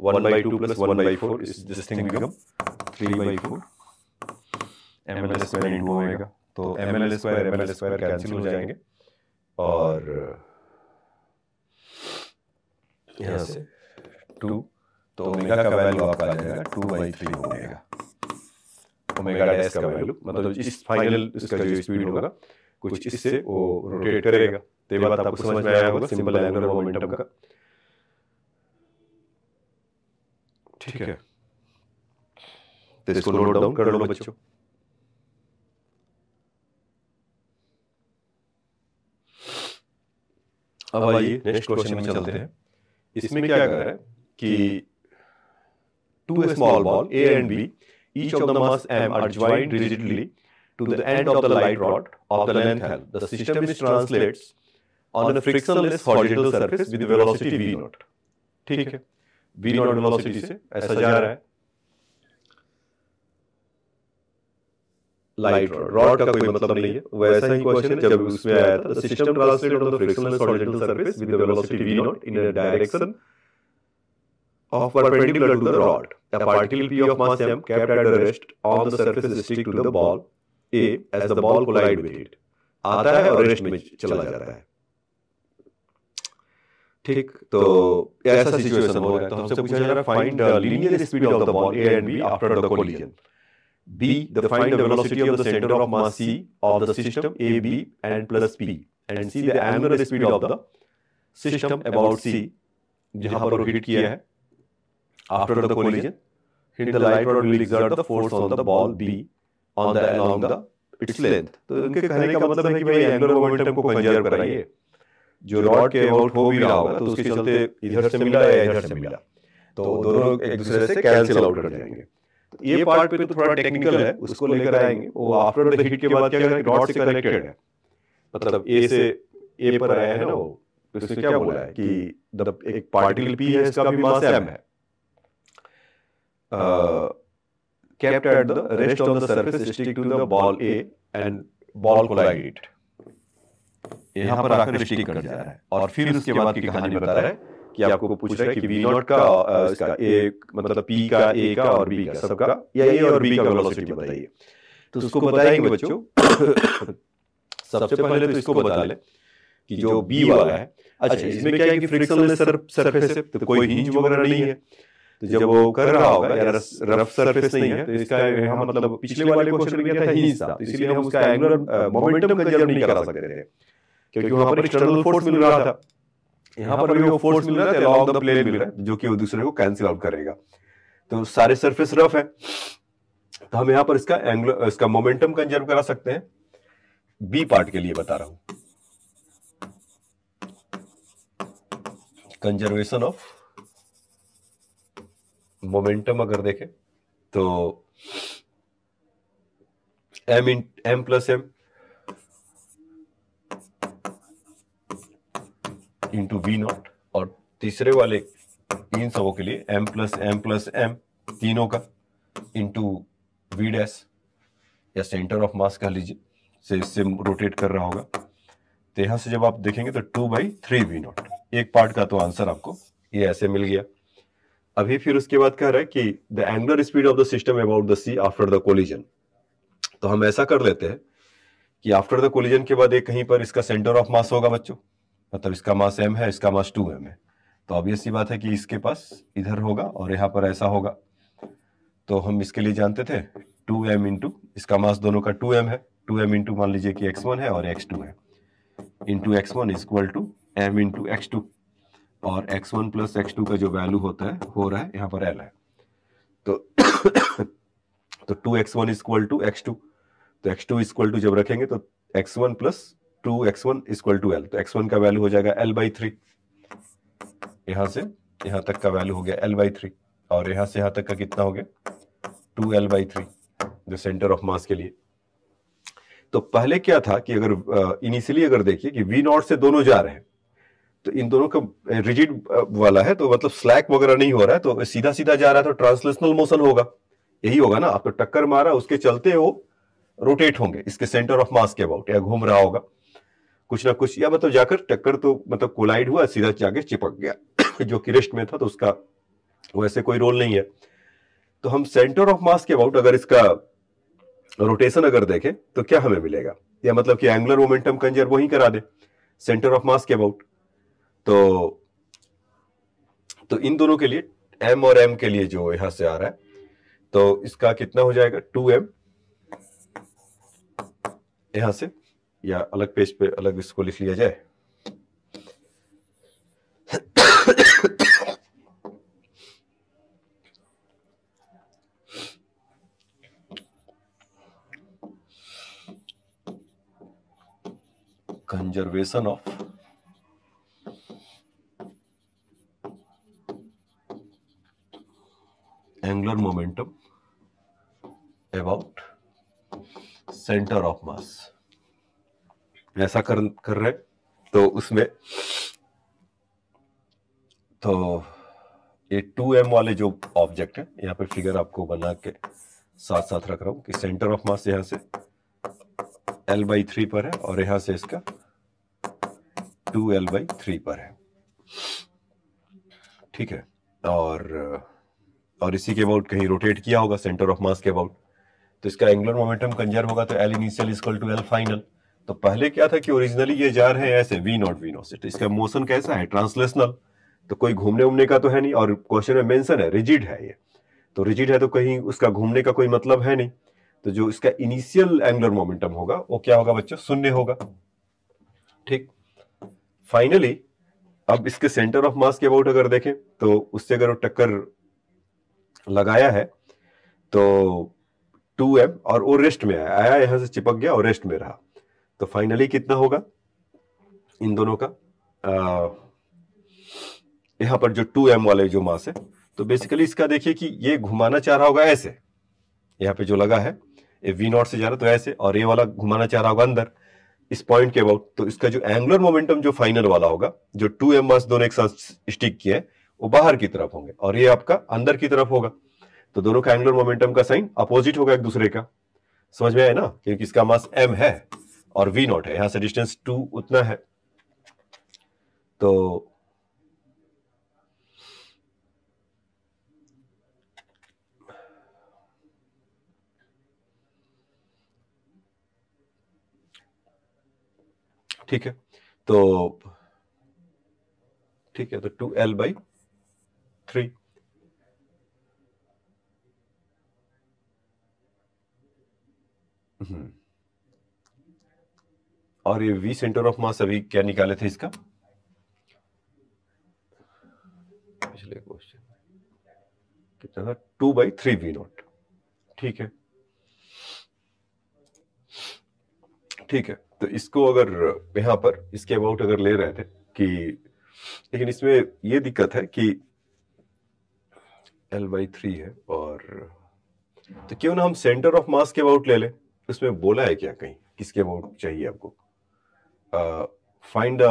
one by two plus one by four is this thing become three by four M L square into omega तो M L square M L square cancel हो जाएंगे और यहाँ से to तो ओमेगा का वैल्यू आपका आ जाएगा two by three omega omega dash का वैल्यू मतलब इस फाइनल इसका जो स्पीड होगा कुछ इससे वो रोटेट करेगा तो ये बात आपको समझ में आया होगा सिंपल एंगुलर मोमेंटम का ठीक है तो, तो इसको नोट डाउन कर लो बच्चों अब आइए नेक्स्ट क्वेश्चन में चलते हैं इसमें क्या कह रहा है कि two small ball A and B each of the mass M are joined rigidly to the end of the light rod of the length L. The system is translates on a frictionless horizontal surface with velocity v naught. ठीक है v naught velocity से ऐसा जा रहा है light rod rod का कोई मतलब नहीं है वैसा ही क्वेश्चन है जब उसमें आया था system translate on the frictionless horizontal surface with the velocity v naught in a direction of perpendicular to the rod a particle p of mass m kept at rest on the surface is stick to the ball A as the ball collide with it आता है और rest में चला जाता है ठीक तो, तो ऐसा सिचुएशन हो गया तो, तो हमसे पूछा जा रहा है find linear speed of the ball A and B after the collision B the find the velocity of the centre of mass C of the system A B and plus P and C the angular speed of the system about C जहां पर hit किया है after the collision hit the light rod will exert the force on the ball B on the along the its length तो उनके कहने का मतलब, मतलब है कि भाई एंगुलर मोमेंटम को कंजर्व कराइए जो रॉड के अबाउट हो भी रहा होगा तो, तो उसके चलते इधर से मिला या इधर से मिला तो, तो दोनों एक दूसरे से कैंसिल आउट कर जाएंगे तो ये पार्ट पे तो, तो थोड़ा टेक्निकल है उसको लेकर आएंगे वो आफ्टर द हीट के बाद क्या करेंगे रॉड से कनेक्टेड है मतलब ए से ए पर आया है ना वो उसने क्या बोला है कि द एक पार्टिकल पी है इसका भी मास एम है kept at the rest of the surface stick to the ball A and ball collide यहाँ पर आकर स्टिक कर जा रहा है और फिर उसके बाद की कहानी बता रहा है कि आपको को पूछ रहा है कि वी नॉट का इसका ए मतलब P का A का और B का सबका या A और B का वेलोसिटी बताइए तो उसको बताएंगे बच्चों सबसे पहले तो इसको बता ले कि जो B वाला है अच्छा इसमें क्या है कि फ्रिक्शनलेस सरफेस है तो कोई हिंज वगैरह नहीं है तो जब वो कर रहा होगा या रफ सरफेस नहीं है तो इसका तो हम मतलब, मतलब पिछले वाले क्वेश्चन में गया था ही था तो तो इसीलिए हम उसका एंगुलर मोमेंटम कंजर्व नहीं करा सक रहे थे क्योंकि वहां पर एक्सटर्नल फोर्स मिल रहा था यहां पर भी वो फोर्स मिल रहा है अलॉन्ग द प्लेन मिल रहा है जो कि वो दूसरे को कैंसिल आउट करेगा तो सारे सरफेस रफ है तो हम यहां पर इसका एंगुलर uh, इसका मोमेंटम कंजर्व करा सकते हैं बी पार्ट के लिए बता रहा हूं कंजर्वेशन ऑफ मोमेंटम अगर देखें तो M in M plus M into V naught और तीसरे वाले तीन सबों के लिए M plus M plus M तीनों का इंटू वी डैस या सेंटर ऑफ मास कह लीजिए से इससे रोटेट कर रहा होगा तो यहां से जब आप देखेंगे तो two by three V naught एक पार्ट का तो आंसर आपको ये ऐसे मिल गया अभी फिर उसके बाद कह रहा है कि the angular speed of the system about the C after the collision तो हम ऐसा कर लेते हैं कि आफ्टर द कोलिजन के बाद एक कहीं पर इसका सेंटर ऑफ मास होगा बच्चों मतलब इसका मास एम है इसका मास टू एम है तो ऑब्वियस ये बात है कि इसके पास इधर होगा और यहाँ पर ऐसा होगा तो हम इसके लिए जानते थे टू एम इंटू इसका मास दोनों का टू एम है टू एम इंटू मान लीजिए कि एक्स वन है और एक्स टू है into X one is equal to M into X two और x1 वन प्लस एक्स का जो वैल्यू होता है हो रहा है यहाँ पर एल है तो तो two X one equal to X तो एक्स टू इक्वल टू जब रखेंगे तो X one plus two X one equal to L तो वन का वैल्यू हो जाएगा एल बाई थ्री यहां से यहां तक का वैल्यू हो गया एल बाई थ्री और यहां से यहां तक का कितना हो गया टू एल बाई थ्री जो सेंटर ऑफ मास के लिए तो पहले क्या था कि अगर इनिशियली अगर देखिए कि वी नॉट से दोनों जा रहे हैं तो इन दोनों का रिजिड वाला है तो मतलब स्लैक वगैरह नहीं हो रहा है तो सीधा सीधा जा रहा है तो ट्रांसलेशनल मोशन होगा यही होगा ना आप तो टक्कर मारा उसके चलते वो रोटेट होंगे इसके सेंटर ऑफ मास के अबाउट या घूम रहा होगा कुछ ना कुछ या मतलब जाकर टक्कर तो मतलब कोलाइड हुआ सीधा जाके चिपक गया जो कि रेस्ट में था तो उसका वैसे कोई रोल नहीं है तो हम सेंटर ऑफ मास के अबाउट अगर इसका रोटेशन अगर देखें तो क्या हमें मिलेगा या मतलब कि एंगुलर मोमेंटम कंजर्व वही करा दे सेंटर ऑफ मास के अबाउट तो तो इन दोनों के लिए एम और एम के लिए जो यहां से आ रहा है तो इसका कितना हो जाएगा टू एम यहां से या अलग पेज पे अलग इसको लिख लिया जाए conservation of angular momentum about center of mass ऐसा कर कर रहे तो उसमें तो ये टू एम वाले जो ऑब्जेक्ट है यहां पे फिगर आपको बना के साथ साथ रख रहा हूं कि सेंटर ऑफ मास यहां से एल बाई थ्री पर है और यहां से इसका टू एल बाई थ्री पर है ठीक है और और इसी के अबाउट कहीं रोटेट किया होगा सेंटर ऑफ मास के अबाउट तो इसका एंगुलर मोमेंटम कंजर्व होगा तो L initial is to L final तो पहले क्या था कि ओरिजिनली ये जा रहे हैं ऐसे वी नॉट वी नॉट इसका मोशन कैसा है ट्रांसलेशनल तो कोई घूमने उमने का तो है नहीं और क्वेश्चन में मेंशन है रिजिड है ये तो रिजिड है तो कहीं उसका घूमने का कोई मतलब है नहीं तो जो इसका इनिशियल एंगुलर मोमेंटम होगा वो क्या होगा बच्चों शून्य होगा ठीक फाइनली अब इसके सेंटर ऑफ मास के अबाउट अगर देखें तो उससे अगर टक्कर लगाया है तो टू एम और वो रेस्ट में आया आया यहां से चिपक गया और रेस्ट में रहा तो फाइनली कितना होगा इन दोनों का आ, पर जो टू एम वाले जो मास है तो बेसिकली इसका देखिए कि ये घुमाना चाह रहा होगा ऐसे यहाँ पे जो लगा है ये वी नॉट से जा रहा तो ऐसे और ये वाला घुमाना चाह रहा होगा अंदर इस पॉइंट के अबाउट तो इसका जो एंगुलर मोमेंटम जो फाइनल वाला होगा जो टू एम मास दोनों एक साथ स्टिक किए है वो बाहर की तरफ होंगे और ये आपका अंदर की तरफ होगा तो दोनों का एंगुलर मोमेंटम का साइन अपोजिट होगा एक दूसरे का समझ में आए ना क्योंकि इसका मास एम है और वी नॉट है यहां से डिस्टेंस टू उतना है तो ठीक है तो ठीक है तो टू एल बाई three. हम्म। और ये वी सेंटर ऑफ मास अभी क्या निकाले थे इसका पिछले क्वेश्चन कितना था two by three V naught ठीक है ठीक है तो इसको अगर यहां पर इसके अबाउट अगर ले रहे थे कि लेकिन इसमें ये दिक्कत है कि एल बाई थ्री है और तो क्यों ना हम सेंटर ऑफ मास के अबाउट ले लें उसमें बोला है क्या कहीं किसके अबाउट चाहिए आपको फाइंड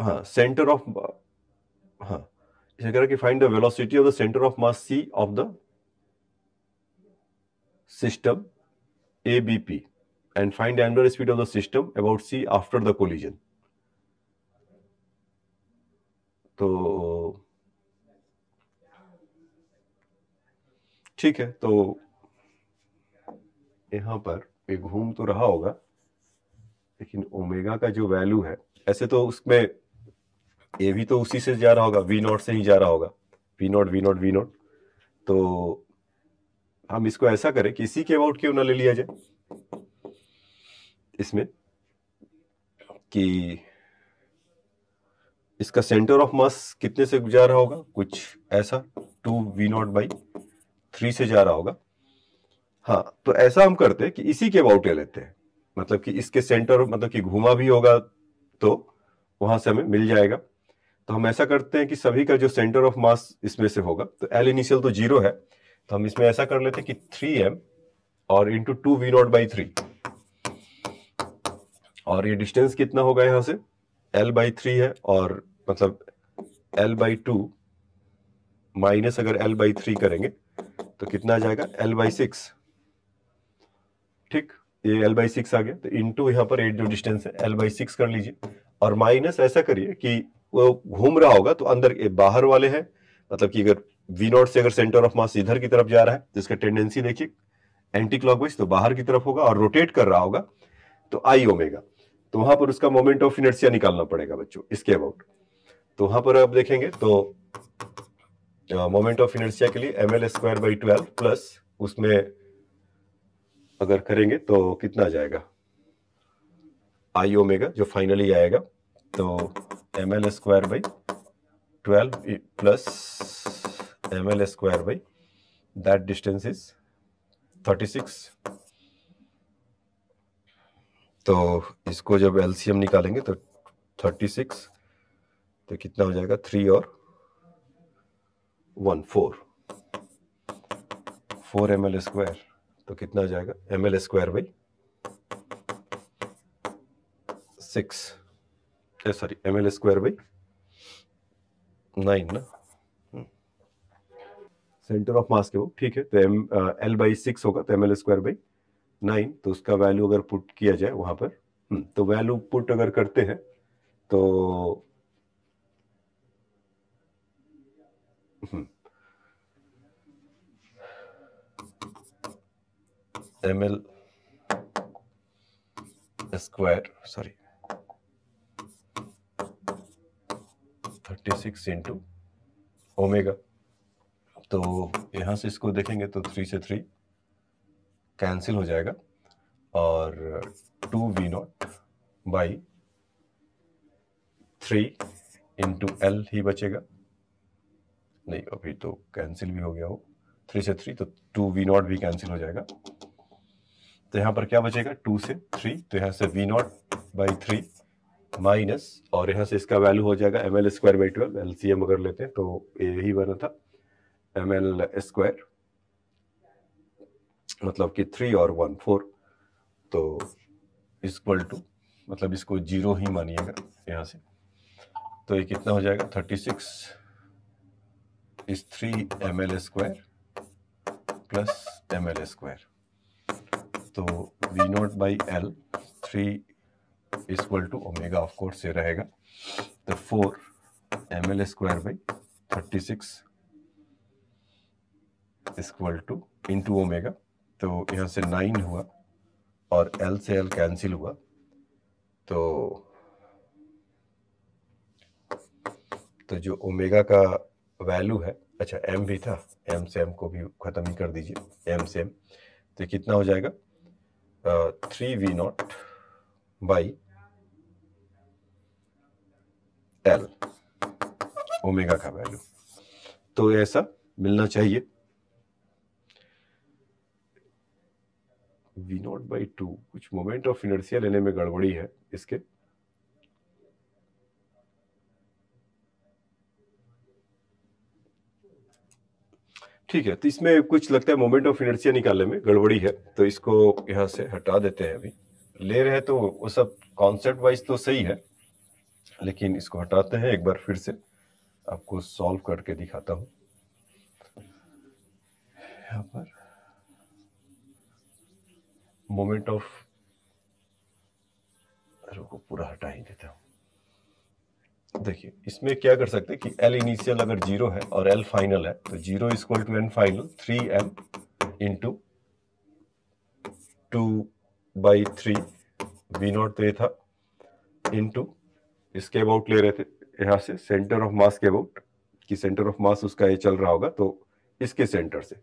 हाँ सेंटर ऑफ हाँ इसे कह कि find the velocity of the centre of mass C of the system A B P and find angular speed of the system about C after the collision तो ठीक है तो यहां पर ये घूम तो रहा होगा लेकिन ओमेगा का जो वैल्यू है ऐसे तो उसमें ये भी तो उसी से जा रहा होगा वी नॉट से ही जा रहा होगा V naught V naught V naught तो हम इसको ऐसा करें कि इसी के अबाउट क्यों ना ले लिया जाए इसमें कि इसका सेंटर ऑफ मास कितने से गुजार रहा होगा कुछ ऐसा two V naught by three से जा रहा होगा हाँ तो ऐसा हम करते हैं कि इसी के बाउटे लेते हैं मतलब कि इसके सेंटर मतलब कि घुमा भी होगा तो वहां से हमें मिल जाएगा तो हम ऐसा करते हैं कि सभी का जो सेंटर ऑफ मास इसमें से होगा तो एल इनिशियल तो जीरो है तो हम इसमें ऐसा कर लेते हैं कि थ्री एम और into two V naught by three और ये डिस्टेंस कितना होगा यहां से एल बाई थ्री है और मतलब एल बाई टू माइनस अगर एल बाई थ्री करेंगे तो कितना आ जाएगा एल बाई सिक्स ठीक ये एल बाई सिक्स आ गया तो इंटू यहाँ पर एट जो डिस्टेंस है एल बाई सिक्स कर लीजिए और माइनस ऐसा करिए कि वो घूम रहा होगा तो अंदर बाहर वाले हैं मतलब कि अगर वी नॉट से अगर सेंटर ऑफ मास इधर की तरफ जा रहा है तो इसका टेंडेंसी देखिए एंटी क्लॉकवाइज तो बाहर की तरफ होगा और रोटेट कर रहा होगा तो आई ओमेगा तो वहां पर उसका मोमेंट ऑफ इनर्सिया निकालना पड़ेगा बच्चों इसके अबाउट तो वहां पर आप देखेंगे तो मोमेंट ऑफ इनर्शिया के लिए M L square by twelve plus उसमें अगर करेंगे तो कितना आ जाएगा आई ओमेगा जो फाइनली आएगा तो M L square by twelve plus M L square by that distance is thirty six तो इसको जब एलसीएम निकालेंगे तो थर्टी सिक्स तो कितना हो जाएगा थ्री और one four four M L square तो कितना जाएगा M L square by six sorry M L square by nine ना सेंटर ऑफ मास के वो ठीक है तो एम एल बाई सिक्स होगा तो M L square by nine तो उसका वैल्यू अगर पुट किया जाए वहां पर hmm, तो वैल्यू पुट अगर करते हैं तो M L square sorry thirty six into omega तो यहाँ से इसको देखेंगे तो थ्री से थ्री कैंसिल हो जाएगा और two V naught by three into L ही बचेगा नहीं अभी तो कैंसिल भी हो गया हो थ्री से थ्री तो टू वी नॉट भी कैंसिल हो जाएगा तो यहाँ पर क्या बचेगा टू से थ्री तो यहाँ से V naught by three minus और यहाँ से इसका वैल्यू हो जाएगा M L square by twelve L C M अगर लेते हैं तो यही बना था एम एल स्क्वायर मतलब कि थ्री और वन फोर तो इक्वल टू मतलब इसको जीरो ही मानिएगा यहाँ से तो ये कितना हो जाएगा thirty six is 3 ml square plus ml square. तो V naught by L three is equal to omega of course ये रहेगा तो four M L square by thirty six is equal to into omega तो यहाँ से नाइन हुआ और एल से एल कैंसिल हुआ तो तो जो ओमेगा का वैल्यू है अच्छा एम भी था एम से एम को भी ख़त्म ही कर दीजिए एम से एम तो कितना हो जाएगा three V naught by L omega का वैल्यू तो ऐसा मिलना चाहिए वी नॉट बाई टू कुछ मोमेंट ऑफ इनर्सिया लेने में गड़बड़ी है इसके ठीक है तो इसमें कुछ लगता है मोमेंट ऑफ इनर्सिया निकालने में गड़बड़ी है तो इसको यहाँ से हटा देते हैं अभी ले रहे हैं तो वो सब कॉन्सेप्ट वाइज तो सही है लेकिन इसको हटाते हैं एक बार फिर से आपको सॉल्व करके दिखाता हूं यहां पर मोमेंट ऑफ रुको पूरा हटा ही देता हूँ देखिए इसमें क्या कर सकते हैं कि एल इनिशियल अगर जीरो है और एल फाइनल है तो zero equal to N final three M into two by three V naught तो ये था इंटू इसके अबाउट ले रहे थे यहां से सेंटर ऑफ मास के अबाउट कि सेंटर ऑफ मास उसका ये चल रहा होगा तो इसके सेंटर से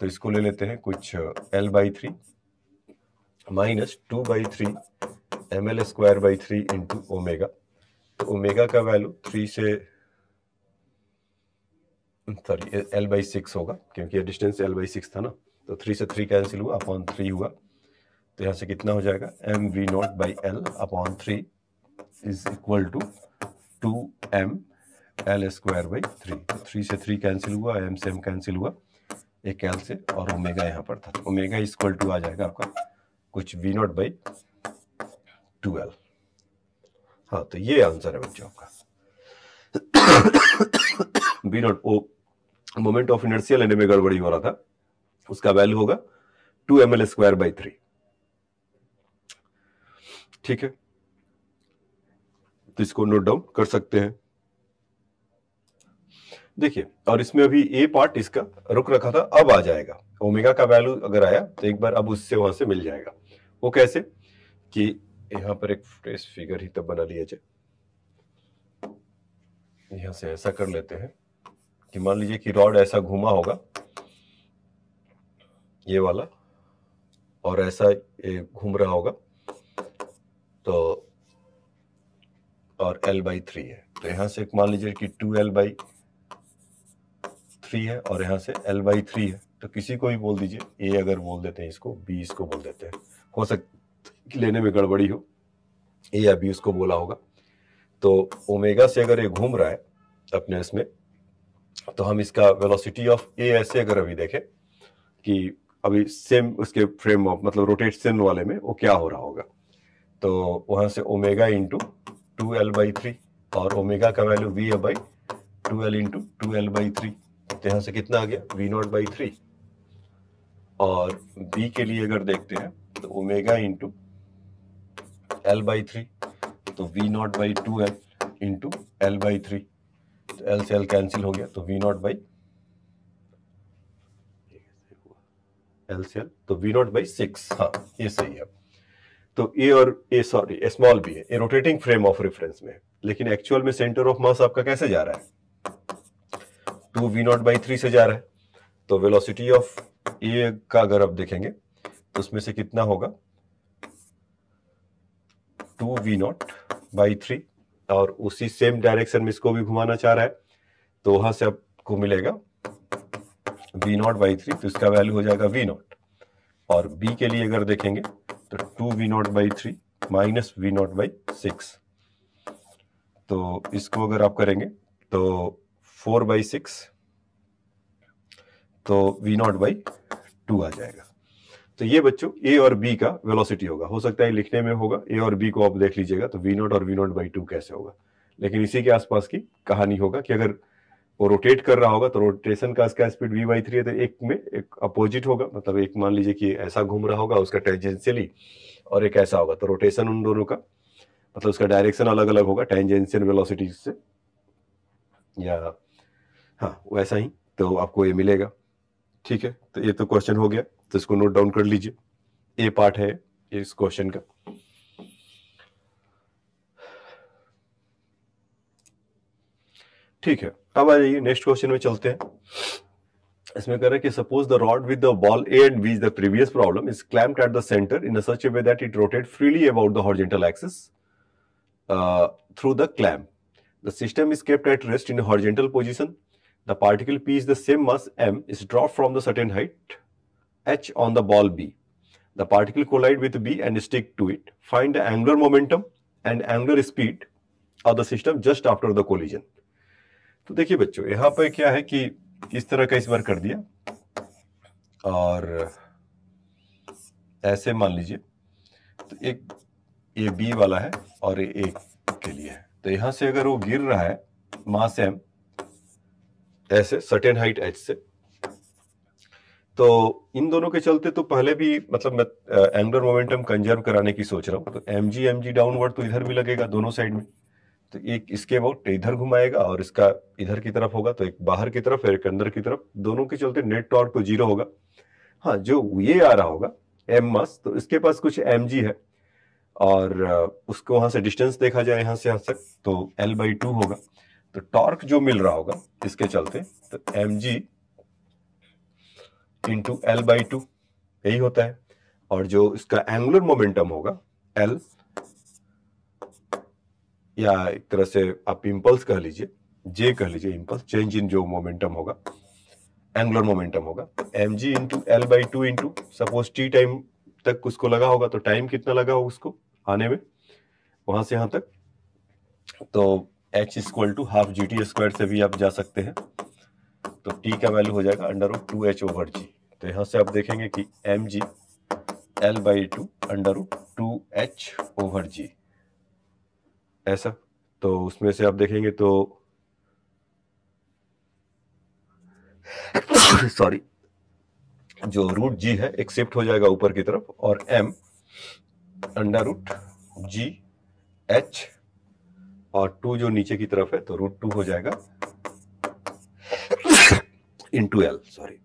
तो इसको ले लेते हैं कुछ L by three minus two by three M L square by three into omega तो ओमेगा का वैल्यू थ्री से सॉरी एल बाई सिक्स होगा क्योंकि डिस्टेंस एल बाई सिक्स था ना तो थ्री से थ्री कैंसिल हुआ अपॉन थ्री हुआ तो यहाँ से कितना हो जाएगा M V naught by L upon three is equal to two M L square by three तो थ्री से थ्री कैंसिल हुआ एम से एम कैंसिल हुआ एक एल से और ओमेगा यहाँ पर था ओमेगा इज इक्वल टू आ जाएगा आपका कुछ V naught by two L हाँ तो ये आंसर है बच्चों आपका B naught O moment of inertial and में गड़बड़ी हो रहा था उसका वैल्यू होगा two M L square by three ठीक है तो इसको नोट डाउन कर सकते हैं देखिए और इसमें अभी ए पार्ट इसका रुक रखा था अब आ जाएगा ओमेगा का वैल्यू अगर आया तो एक बार अब उससे वहां से मिल जाएगा वो कैसे कि यहाँ पर एक फ्रेश फिगर ही तब बना लिया जाए यहां से ऐसा कर लेते हैं कि मान लीजिए कि रॉड ऐसा घुमा होगा ये वाला और ऐसा ये घूम रहा होगा तो और एल बाई थ्री है तो यहाँ से मान लीजिए कि टू एल बाई थ्री है और यहाँ से एल बाई थ्री है तो किसी को भी बोल दीजिए ए अगर बोल देते हैं इसको बी इसको बोल देते हैं हो सक लेने में गड़बड़ी हो ये अभी उसको बोला होगा तो ओमेगा से अगर ये घूम रहा है अपने इसमें तो हम इसका वेलोसिटी ऑफ ए ऐसे अगर अभी देखें कि अभी सेम उसके फ्रेम ऑफ मतलब रोटेशन वाले में वो क्या हो रहा होगा तो वहां से omega into two L by three और ओमेगा का value V A by two L into two L by three तो यहां से कितना आ गया वी नॉट बाई थ्री और बी के लिए अगर देखते हैं तो omega into L by three तो V naught by two L into L by three तो एल से एल कैंसिल हो गया तो वी नॉट बाई एल से एल तो वी नॉट बाई सिक्स हाँ ये सही है तो ए और ए सॉरी स्मॉल बी है a rotating frame of reference में लेकिन एक्चुअल में सेंटर ऑफ मास आपका कैसे जा रहा है two V naught by three से जा रहा है तो वेलोसिटी ऑफ ए का अगर आप देखेंगे उसमें से कितना होगा two V naught by three और उसी सेम डायरेक्शन में इसको भी घुमाना चाह रहा है तो वहां से आपको मिलेगा वी नॉट बाई थ्री तो इसका वैल्यू हो जाएगा वी नॉट और बी के लिए अगर देखेंगे तो two V naught by three minus V naught by six तो इसको अगर आप करेंगे तो फोर बाई सिक्स तो वी नॉट बाई टू आ जाएगा तो ये बच्चों ए और बी का वेलोसिटी होगा हो सकता है लिखने में होगा ए और बी को आप देख लीजिएगा तो वी नॉट और वी नॉट बाई टू कैसे होगा लेकिन इसी के आसपास की कहानी होगा कि अगर वो रोटेट कर रहा होगा तो रोटेशन का इसका स्पीड वी बाई थ्री है तो एक में एक अपोजिट होगा मतलब एक मान लीजिए कि ऐसा घूम रहा होगा उसका टेंजेंशियली और एक ऐसा होगा तो रोटेशन उन दोनों का मतलब उसका डायरेक्शन अलग अलग होगा टेंजेंशियल वेलोसिटी से या हाँ वैसा ही तो आपको ये मिलेगा ठीक है तो ये तो क्वेश्चन हो गया तो इसको नोट डाउन कर लीजिए ए पार्ट है इस क्वेश्चन का ठीक है अब आ जाइए नेक्स्ट क्वेश्चन में चलते हैं इसमें कह रहा है कि suppose the rod with the ball A and B is the previous problem is clamped at the centre in such a way that it rotate freely about the horizontal axis through the clamp the system is kept at rest in horizontal position the particle P is the same mass m is dropped from the certain height h on the ball B. The particle collide with B and stick to it. Find the angular momentum and angular speed of the system just after the collision. to dekhi bachcho yahan pe kya hai ki इस tarah ka is bar kar diya aur aise maan lijiye to ek ये B वाला है और ये ए के लिए है तो यहाँ से अगर वो गिर रहा है मास एम ऐसे सर्टेन हाइट एच से तो इन दोनों के चलते तो पहले भी मतलब मैं एंगुलर मोमेंटम कंजर्व कराने की सोच रहा हूँ तो M G M G downward तो इधर भी लगेगा दोनों साइड में तो एक इसके अबाउट इधर घुमाएगा और इसका इधर की तरफ होगा तो एक बाहर की तरफ एक अंदर की तरफ दोनों के चलते नेट टॉर्क तो जीरो होगा हाँ जो ये आ रहा होगा एम मास तो इसके पास कुछ एम जी है और उसको वहां से डिस्टेंस देखा जाए यहाँ से यहाँ तक तो एल बाई टू होगा तो टॉर्क जो मिल रहा होगा इसके चलते तो M G into L by two यही होता है और जो इसका एंगुलर मोमेंटम होगा एल या एक तरह से आप इंपल्स कह लीजिए जे कह लीजिए इंपल्स चेंज इन जो मोमेंटम होगा एंगुलर मोमेंटम होगा M G into L by two into suppose T time तक उसको लगा होगा तो टाइम कितना लगा होगा उसको आने में वहां से यहां तक तो H equal to half G T square से भी आप जा सकते हैं तो टी का वैल्यू हो जाएगा under root two H over G तो यहाँ से आप देखेंगे कि M G L by two under root two H over G ऐसा तो उसमें से आप देखेंगे तो सॉरी जो रूट जी है एक शिफ्ट हो जाएगा ऊपर की तरफ और M under root G H और टू जो नीचे की तरफ है तो रूट टू हो जाएगा इन टू एल सॉरी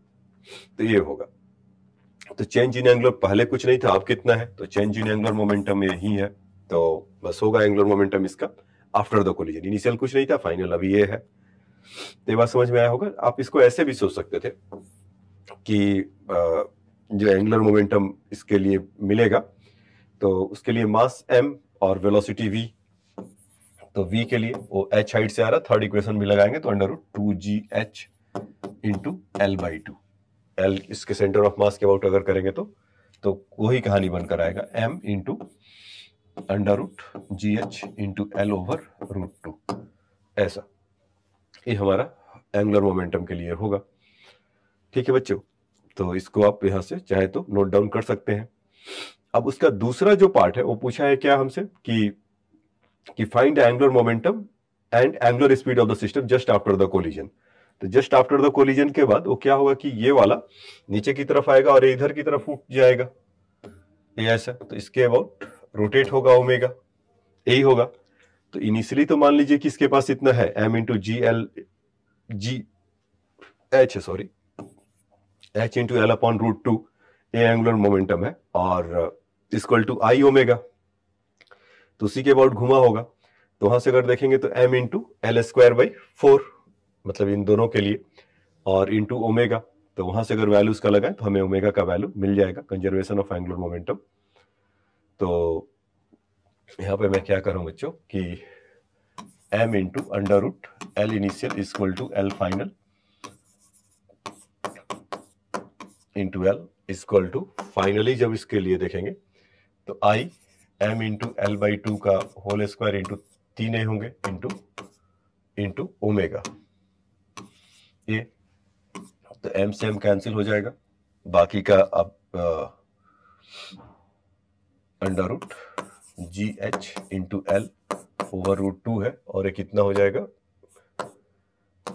तो ये होगा तो चेंज इन एंगुलर पहले कुछ नहीं था अब कितना है तो चेंज इन एंगुलर मोमेंटम यही है तो बस होगा एंगुलर मोमेंटम इसका आफ्टर द कोलिजन इनिशियल कुछ नहीं था फाइनल अभी ये है तो बात समझ में आया होगा आप इसको ऐसे भी सोच सकते थे कि जो एंगुलर मोमेंटम इसके लिए मिलेगा तो उसके लिए मास एम और वेलोसिटी वी तो v के लिए वो h हाइट से आ रहा थर्ड इक्वेशन भी लगाएंगे तो under root two G H into L by two L इसके सेंटर ऑफ मास के अबाउट अगर करेंगे तो तो वही कहानी बनकर आएगा m into under root G H into L over root two ऐसा ये हमारा एंगुलर मोमेंटम के लिए होगा ठीक है बच्चों तो इसको आप यहां से चाहे तो नोट डाउन कर सकते हैं अब उसका दूसरा जो पार्ट है वो पूछा है क्या हमसे कि कि find angular momentum and angular speed of the system just after the collision तो जस्ट आफ्टर द कोलिजन के बाद वो क्या होगा कि ये वाला नीचे की तरफ आएगा और इधर की तरफ उठ जाएगा ये ऐसा तो इसके अबाउट रोटेट होगा ओमेगा यही होगा तो इनिशियली तो मान लीजिए कि इसके पास इतना है M into G L G H sorry H into L upon root two a angular momentum है और इजक्वल टू आई ओमेगा तो उसी के अबाउट घुमा होगा तो वहां से अगर देखेंगे तो M into L square by four मतलब इन दोनों के लिए और इंटू ओमेगा तो वहां से अगर वैल्यू उसका लगाए तो हमें ओमेगा का वैल्यू मिल जाएगा कंजर्वेशन ऑफ एंगुलर मोमेंटम तो यहां पे मैं क्या करूं बच्चों कि M into under root L initial equal to L final into L equal to finally जब इसके लिए देखेंगे तो I M into L by two का होल स्क्वायर इंटू तीन ए होंगे इंटू इंटू ओमेगा ये तो एम से एम कैंसिल हो जाएगा बाकी का अब under root G H into L over root two है और ये कितना हो जाएगा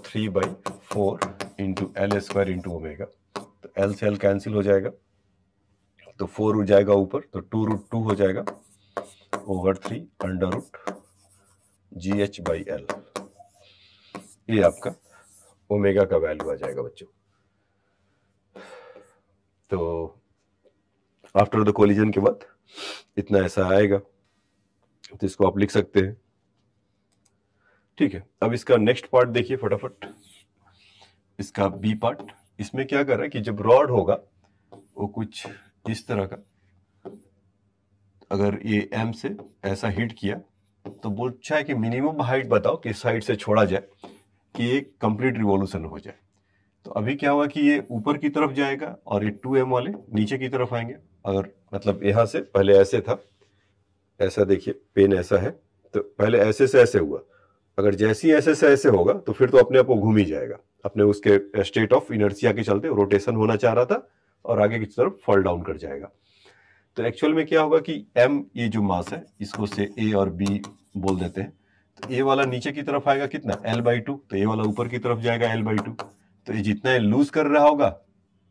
three by four into L square into omega तो एल से एल कैंसिल हो जाएगा तो फोर उठ जाएगा ऊपर तो टू रूट टू हो जाएगा over three under root G H by L ये आपका ओमेगा का वैल्यू आ जाएगा बच्चों तो आफ्टर द कोलिजन के बाद इतना ऐसा आएगा तो इसको आप लिख सकते हैं ठीक है अब इसका नेक्स्ट पार्ट देखिए फटाफट इसका बी पार्ट इसमें क्या कर रहा है कि जब रॉड होगा वो कुछ इस तरह का अगर ये एम से ऐसा हिट किया तो पूछा है कि मिनिमम हाइट बताओ कि साइड से छोड़ा जाए कि ये कंप्लीट रिवॉल्यूशन हो जाए तो अभी क्या हुआ कि ये ऊपर की तरफ जाएगा और ये टू एम वाले नीचे की तरफ आएंगे अगर मतलब यहाँ से पहले ऐसे था ऐसा देखिए पेन ऐसा है तो पहले ऐसे से ऐसे हुआ अगर जैसी ऐसे से ऐसे होगा तो फिर तो अपने आप वो घूम ही जाएगा अपने उसके स्टेट ऑफ इनर्सिया के चलते रोटेशन होना चाह रहा था और आगे की तरफ फॉल डाउन कर जाएगा तो एक्चुअल में क्या होगा कि एम ये e जो मास है इसको से ए और बी बोल देते हैं तो ए वाला नीचे की तरफ आएगा कितना एल बाई टू तो ए वाला ऊपर की तरफ जाएगा एल बाई टू तो ये जितना ये लूज कर रहा होगा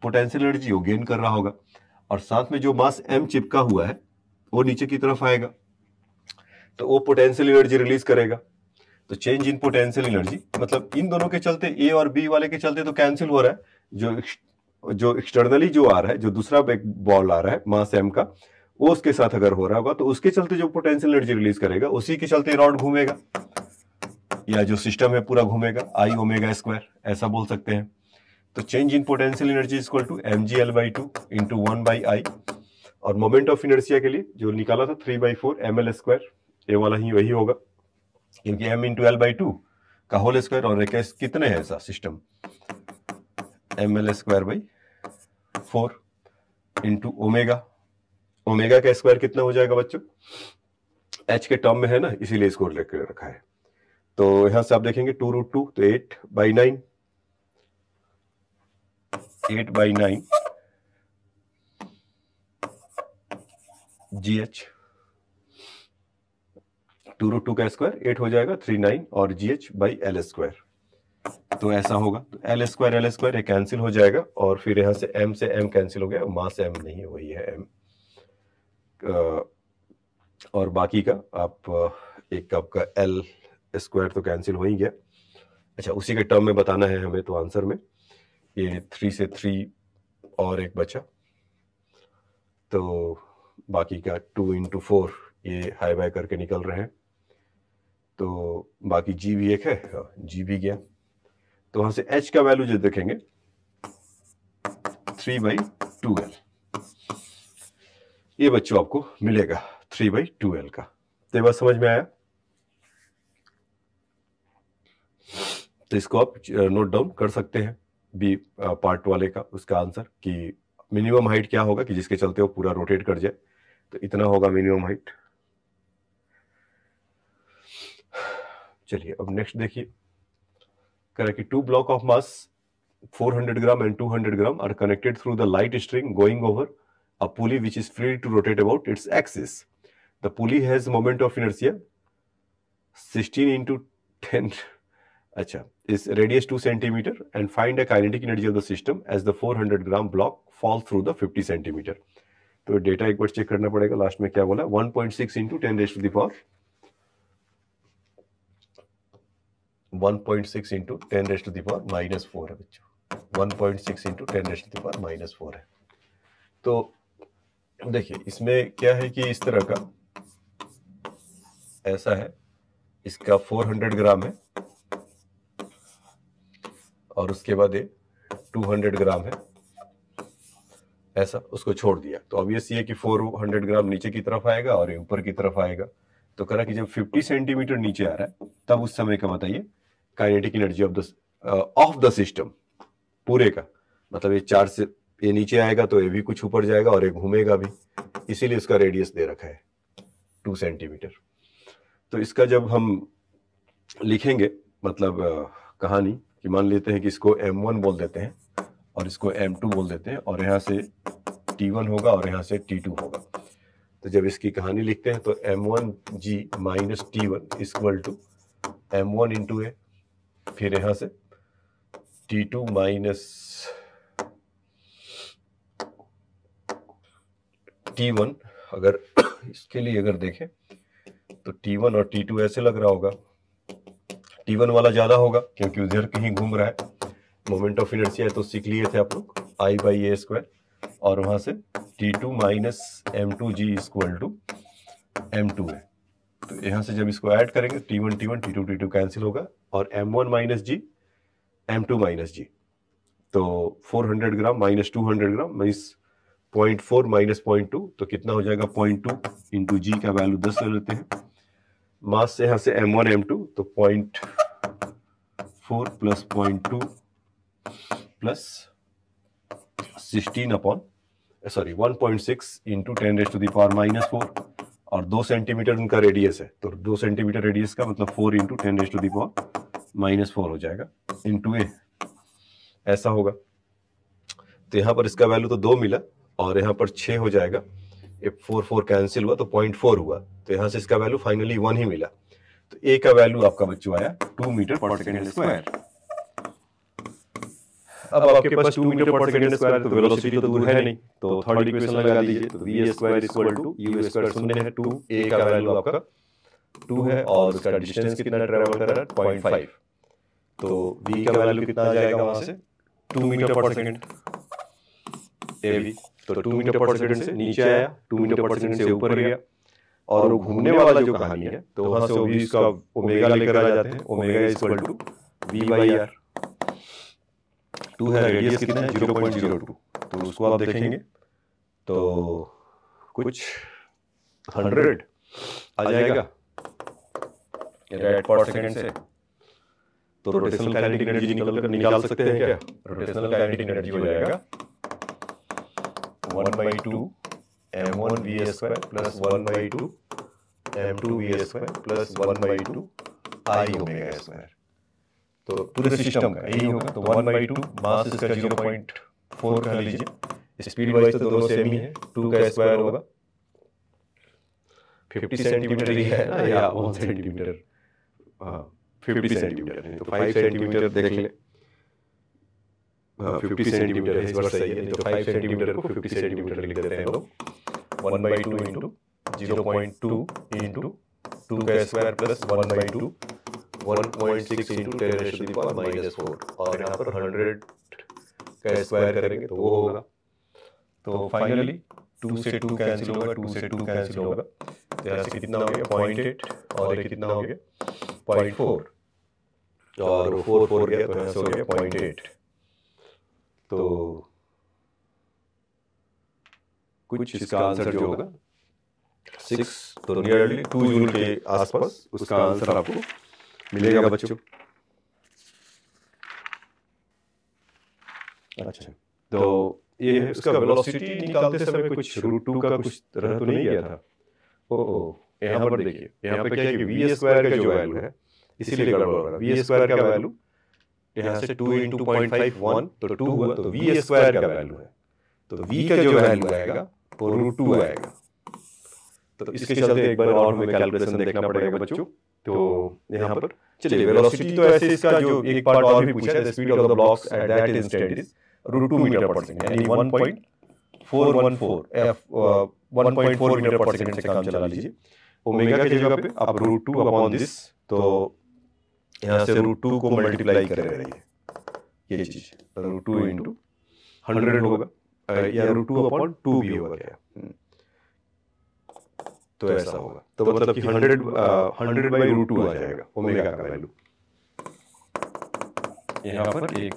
पोटेंशियल एनर्जी वो गेन कर रहा होगा और साथ में जो मास एम चिपका हुआ है वो नीचे की तरफ आएगा तो वो पोटेंशियल एनर्जी रिलीज करेगा तो चेंज इन पोटेंशियल एनर्जी मतलब इन दोनों के चलते ए और बी वाले के चलते तो कैंसिल हो रहा है जो जो एक्सटर्नली जो आ रहा है जो दूसरा बॉल आ रहा है मास एम का वो उसके साथ अगर हो रहा होगा तो उसके चलते जो पोटेंशियल एनर्जी रिलीज करेगा उसी के चलते रॉड घूमेगा या जो सिस्टम है पूरा घूमेगा आई ओमेगा स्क्वायर ऐसा बोल सकते हैं तो change in potential energy is equal to M G L by two into one by I और मोमेंट ऑफ इनर्सिया के लिए जो निकाला था three by four M L square ये वाला ही वही होगा क्योंकि M into L by two का होल स्क्वायर और एक कितने है ऐसा system M L square by four into omega omega का स्क्वायर कितना हो जाएगा बच्चों एच के टर्म में है ना इसीलिए स्कोर लेकर रखा है तो यहां से आप देखेंगे टू रूट टू तो eight by nine eight by nine G H two root two का स्क्वायर एट हो जाएगा थ्री नाइन और G H by L square तो ऐसा होगा L square L square cancel हो जाएगा और फिर यहाँ से एम से एम कैंसिल हो गया माँ से एम नहीं वही है एम और बाकी का आप एक आपका एल स्क्वायर तो कैंसिल हो ही गया अच्छा उसी के टर्म में बताना है हमें तो आंसर में ये थ्री से थ्री और एक बचा तो बाकी का टू इंटू फोर ये हाई बाय करके निकल रहे हैं तो बाकी जी भी एक है जी हाँ, भी गया तो वहां से एच का वैल्यू जो देखेंगे थ्री बाई टू एल ये बच्चों आपको मिलेगा थ्री बाई टू एल का तो बात समझ में आया तो इसको आप नोट डाउन कर सकते हैं बी पार्ट वाले का उसका आंसर कि मिनिमम हाइट क्या होगा कि जिसके चलते वो पूरा रोटेट कर जाए तो इतना होगा मिनिमम हाइट चलिए अब नेक्स्ट देखिए correct Two block of mass, 400 gram and 200 gram are connected through the light string going over a pulley which is free to rotate about its axis. The pulley has moment of inertia 16 into 10 acha is radius 2 cm and find the kinetic energy of the system as the 400 gram block fall through the 50 cm तो data एक बार check करना पड़ेगा last में क्या बोला 1.6 point six into ten raised the power 1.6 into 10 raised to the power minus 4 है बच्चों 1.6 into 10 raised to the power minus 4 है तो देखिए इसमें क्या है कि इस तरह का ऐसा है इसका 400 ग्राम है और उसके बाद ये 200 ग्राम है ऐसा उसको छोड़ दिया तो ऑब्वियस ये कि 400 ग्राम नीचे की तरफ आएगा और ये ऊपर की तरफ आएगा तो करा कि जब 50 सेंटीमीटर नीचे आ रहा है तब उस समय का बताइए kinetic energy of the of the system पूरे का मतलब ये चार से ये नीचे आएगा तो ये भी कुछ ऊपर जाएगा और ये घूमेगा भी इसीलिए इसका रेडियस दे रखा है टू सेंटीमीटर तो इसका जब हम लिखेंगे मतलब uh, कहानी कि मान लेते हैं कि इसको एम वन बोल देते हैं और इसको एम टू बोल देते हैं और यहाँ से टी वन होगा और यहाँ से टी टू होगा तो जब इसकी कहानी लिखते हैं तो M one G minus T one is equal to M one into A फिर यहां से T two minus T one अगर इसके लिए अगर देखें तो टी वन और टी टू ऐसे लग रहा होगा टी वन वाला ज़्यादा होगा क्योंकि उधर कहीं घूम रहा है मोमेंट ऑफ इनर्सिया तो सीख लिए थे आप लोग आई बाई ए स्क्वायर और वहां से T two minus M two G equal to M two है तो यहाँ से जब इसको ऐड करेंगे T one T one T two T two cancel होगा और M one minus G M two minus G तो 400 gram minus two gram minus point four minus point two तो कितना हो जाएगा पॉइंट टू इंटू जी का value दस ले लेते हैं मास से यहाँ से एम वन एम टू तो point four plus point two plus sixteen upon sorry one point six into ten rest to the power minus four और दो सेंटीमीटर उनका रेडियस है तो दो सेंटीमीटर रेडियस का मतलब four into ten raise to the power minus four हो जाएगा इंटू ए ऐसा होगा तो यहाँ पर इसका वैल्यू तो दो मिला और यहाँ पर छः हो जाएगा ये फोर फोर कैंसिल हुआ तो पॉइंट फोर हुआ तो यहाँ से इसका वैल्यू फाइनली वन ही मिला तो ए का वैल्यू आपका बच्चों आया two metre per second square अब आपके पास two metre per second square तो वेलोसिटी तो, तो, तो दूर है नहीं तो थर्ड तो इक्वेशन लगा दीजिए तो v square equal to u square शून्य है 2 a का वैल्यू आपका 2 है और उसका डिस्टेंस कितना ट्रैवल कर रहा है 0.5 तो v का वैल्यू कितना आ जाएगा वहां से 2 मीटर पर सेकंड ए भी तो 2 मीटर पर सेकंड से नीचे आया 2 मीटर पर सेकंड से ऊपर गया और वो घूमने वाला जो कहानी है तो वहां से v का ओमेगा लेकर आ जाते हैं omega is equal to v by R two है रेडियस कितना जीरो पॉइंट जीरो टू तो उसको आप देखेंगे तो कुछ हंड्रेड आ जाएगा रेड पर सेकंड से तो रोटेशनल काइनेटिक एनर्जी निकल कर निकाल सकते हैं क्या रोटेशनल काइनेटिक एनर्जी हो जाएगा one by two M one V S square plus one by two M two V S square plus one by two I omega square तो पूरे सिस्टम का यही होगा तो वन बाई टू मास इसका zero point four कर लीजिए speed wise तो दो सेम ही है टू का स्क्वायर होगा फिफ्टी सेंटीमीटर ही है ना या वन सेंटीमीटर फिफ्टी सेंटीमीटर तो फाइव सेंटीमीटर देख ले फिफ्टी हाँ, सेंटीमीटर है इस बार सही है तो फाइव सेंटीमीटर को फिफ्टी सेंटीमीटर लिख देते हैं लोग one by two into zero point two into two का square plus one by two 1.6 into 10 ratio की पावर माइनस फोर और यहाँ पर 100 का स्क्वायर करेंगे तो वो होगा तो फाइनली टू से टू कैंसिल होगा टू से टू कैंसिल होगा तो यहाँ से कितना हो गया पॉइंट एट और ये कितना हो गया पॉइंट फोर तो और फोर फोर गया तो यहाँ से हो गया पॉइंट एट तो कुछ इसका आंसर जो होगा सिक्स तो नियरली टू जूल के आसपास उसका आंसर आपको मिलेगा बच्चों अच्छा तो ये उसका वेलोसिटी निकालते समय कुछ रूट टू का कुछ तरह तो नहीं गया था ओ ओ यहाँ पर देखिए यहाँ पर क्या है कि वी स्क्वायर का जो वैल्यू है इसीलिए गड़बड़ हो रहा है वी स्क्वायर का वैल्यू यहाँ से two into point five one तो टू हुआ तो वी स्क्वायर का वैल्यू है तो वी का जो वैल्यू आएगा वो रूट टू आएगा तो इसके चलते एक बार और हमें कैलकुलेशन देखना पड़ेगा बच्चों तो, तो यहाँ पर चलिए वेलोसिटी तो, तो ऐसे इसका जो एक पार्ट और भी पूछा है speed of the blocks at that instant is root two metre per second यानी one F one metre per second से काम चला लीजिए ओमेगा की जगह पे आप रूट टू अपॉन दिस तो यहाँ से रूट टू को मल्टीप्लाई कर रहे हैं ये चीज़ रूट टू इंटू हंड्रेड होगा या रूट टू अपॉन टू भी होगा हम्म। तो, तो ऐसा होगा तो, तो मतलब, मतलब कि hundred hundred by root two आ जाएगा ओमेगा का वैल्यू यहाँ पर एक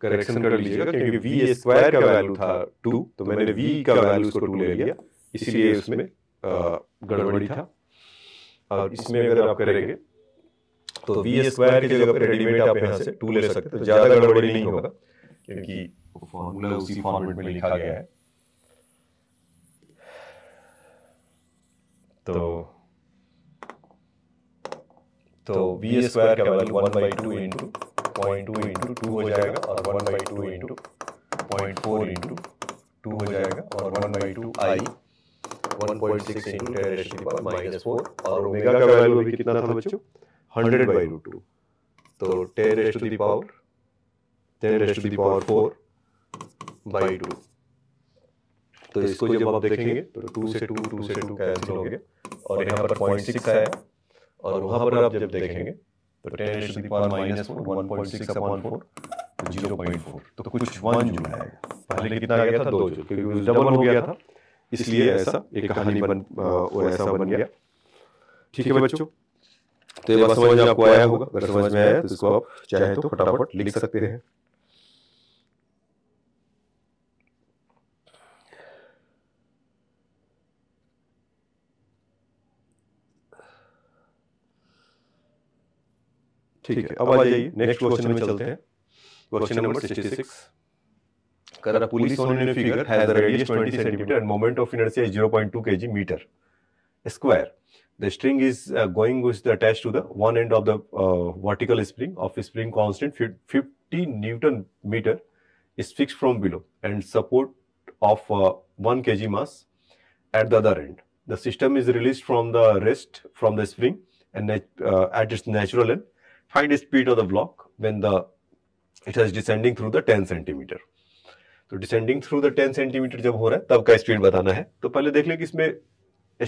करेक्शन कर लीजिएगा क्योंकि वी स्क्वायर का वैल्यू था टू तो, तो मैंने वी का वैल्यू उसको टू ले लिया इसीलिए उसमें uh, गड़बड़ी था और इसमें अगर आप करेंगे तो वी स्क्वायर की जगह पर रेडीमेड आप यहाँ से टू ले सकते हैं ज़्यादा गड़बड़ी नहीं होगा क्योंकि फॉर्मूला उसी फॉर्मेट में लिखा गया है तो तो बी स्क्वायर का value one by two into point two into two हो जाएगा और one by two into point four into two हो जाएगा और one by two I one point six into ten minus four और ओमेगा का value भी कितना था बच्चों हंड्रेड बाई रूट टू तो ten raise to the power ten raise to the power four by two तो, तो इसको जब आप देखेंगे तो टू से टू टू से टू कैंसिल हो गया और यहाँ पर पॉइंट सिक्स आया और वहाँ पर आप जब देखेंगे तो ten H the power minus four one point six upon four zero point four तो कुछ वन जूल आएगा पहले कितना आ गया था दो जूल क्योंकि डबल हो गया था इसलिए ऐसा एक कहानी बन और ऐसा बन गया ठीक है बच्चों तो, तो ये बात समझ में आपको आया होगा अगर समझ में आया तो इसको आप चाहे तो फटाफट लिख सकते हैं ठीक है अब आ जाइए नेक्स्ट क्वेश्चन में चलते हैं क्वेश्चन नंबर 66 कर a pulley on in figure has a radius 20 centimetre and moment of inertia is 0.2 kg metre square the string is going with the attach to the one end of the vertical spring of spring constant 50 newton metre is fixed from below and support of 1 kg mass at the other end the system is released from the rest from the spring and at its natural and find the speed of the block when the it is descending through the 10 centimeter. तो descending through the 10 centimetre जब हो रहा है तब का speed बताना है तो पहले देख ले कि इसमें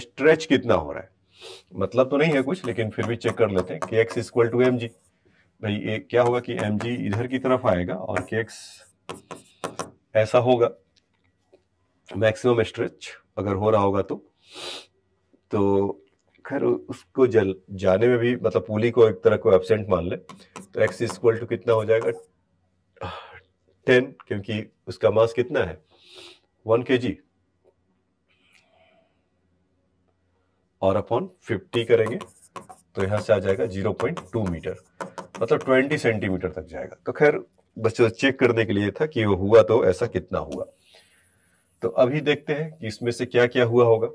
स्ट्रेच कितना हो रहा है मतलब तो नहीं है कुछ लेकिन फिर भी चेक कर लेते हैं K X equal to M G भाई ये क्या होगा कि एम जी इधर की तरफ आएगा और के एक्स ऐसा होगा मैक्सिमम स्ट्रेच अगर हो रहा होगा तो तो खैर उसको जल जाने में भी मतलब पुली को एक तरह को एबसेंट मान ले तो एक्स इक्वल टू कितना हो जाएगा टेन क्योंकि उसका मास कितना है वन के जी और अपॉन फिफ्टी करेंगे तो यहां से आ जाएगा जीरो पॉइंट टू मीटर मतलब ट्वेंटी सेंटीमीटर तक जाएगा तो खैर बस चेक करने के लिए था कि वो हुआ तो ऐसा कितना हुआ तो अभी देखते हैं कि इसमें से क्या क्या हुआ होगा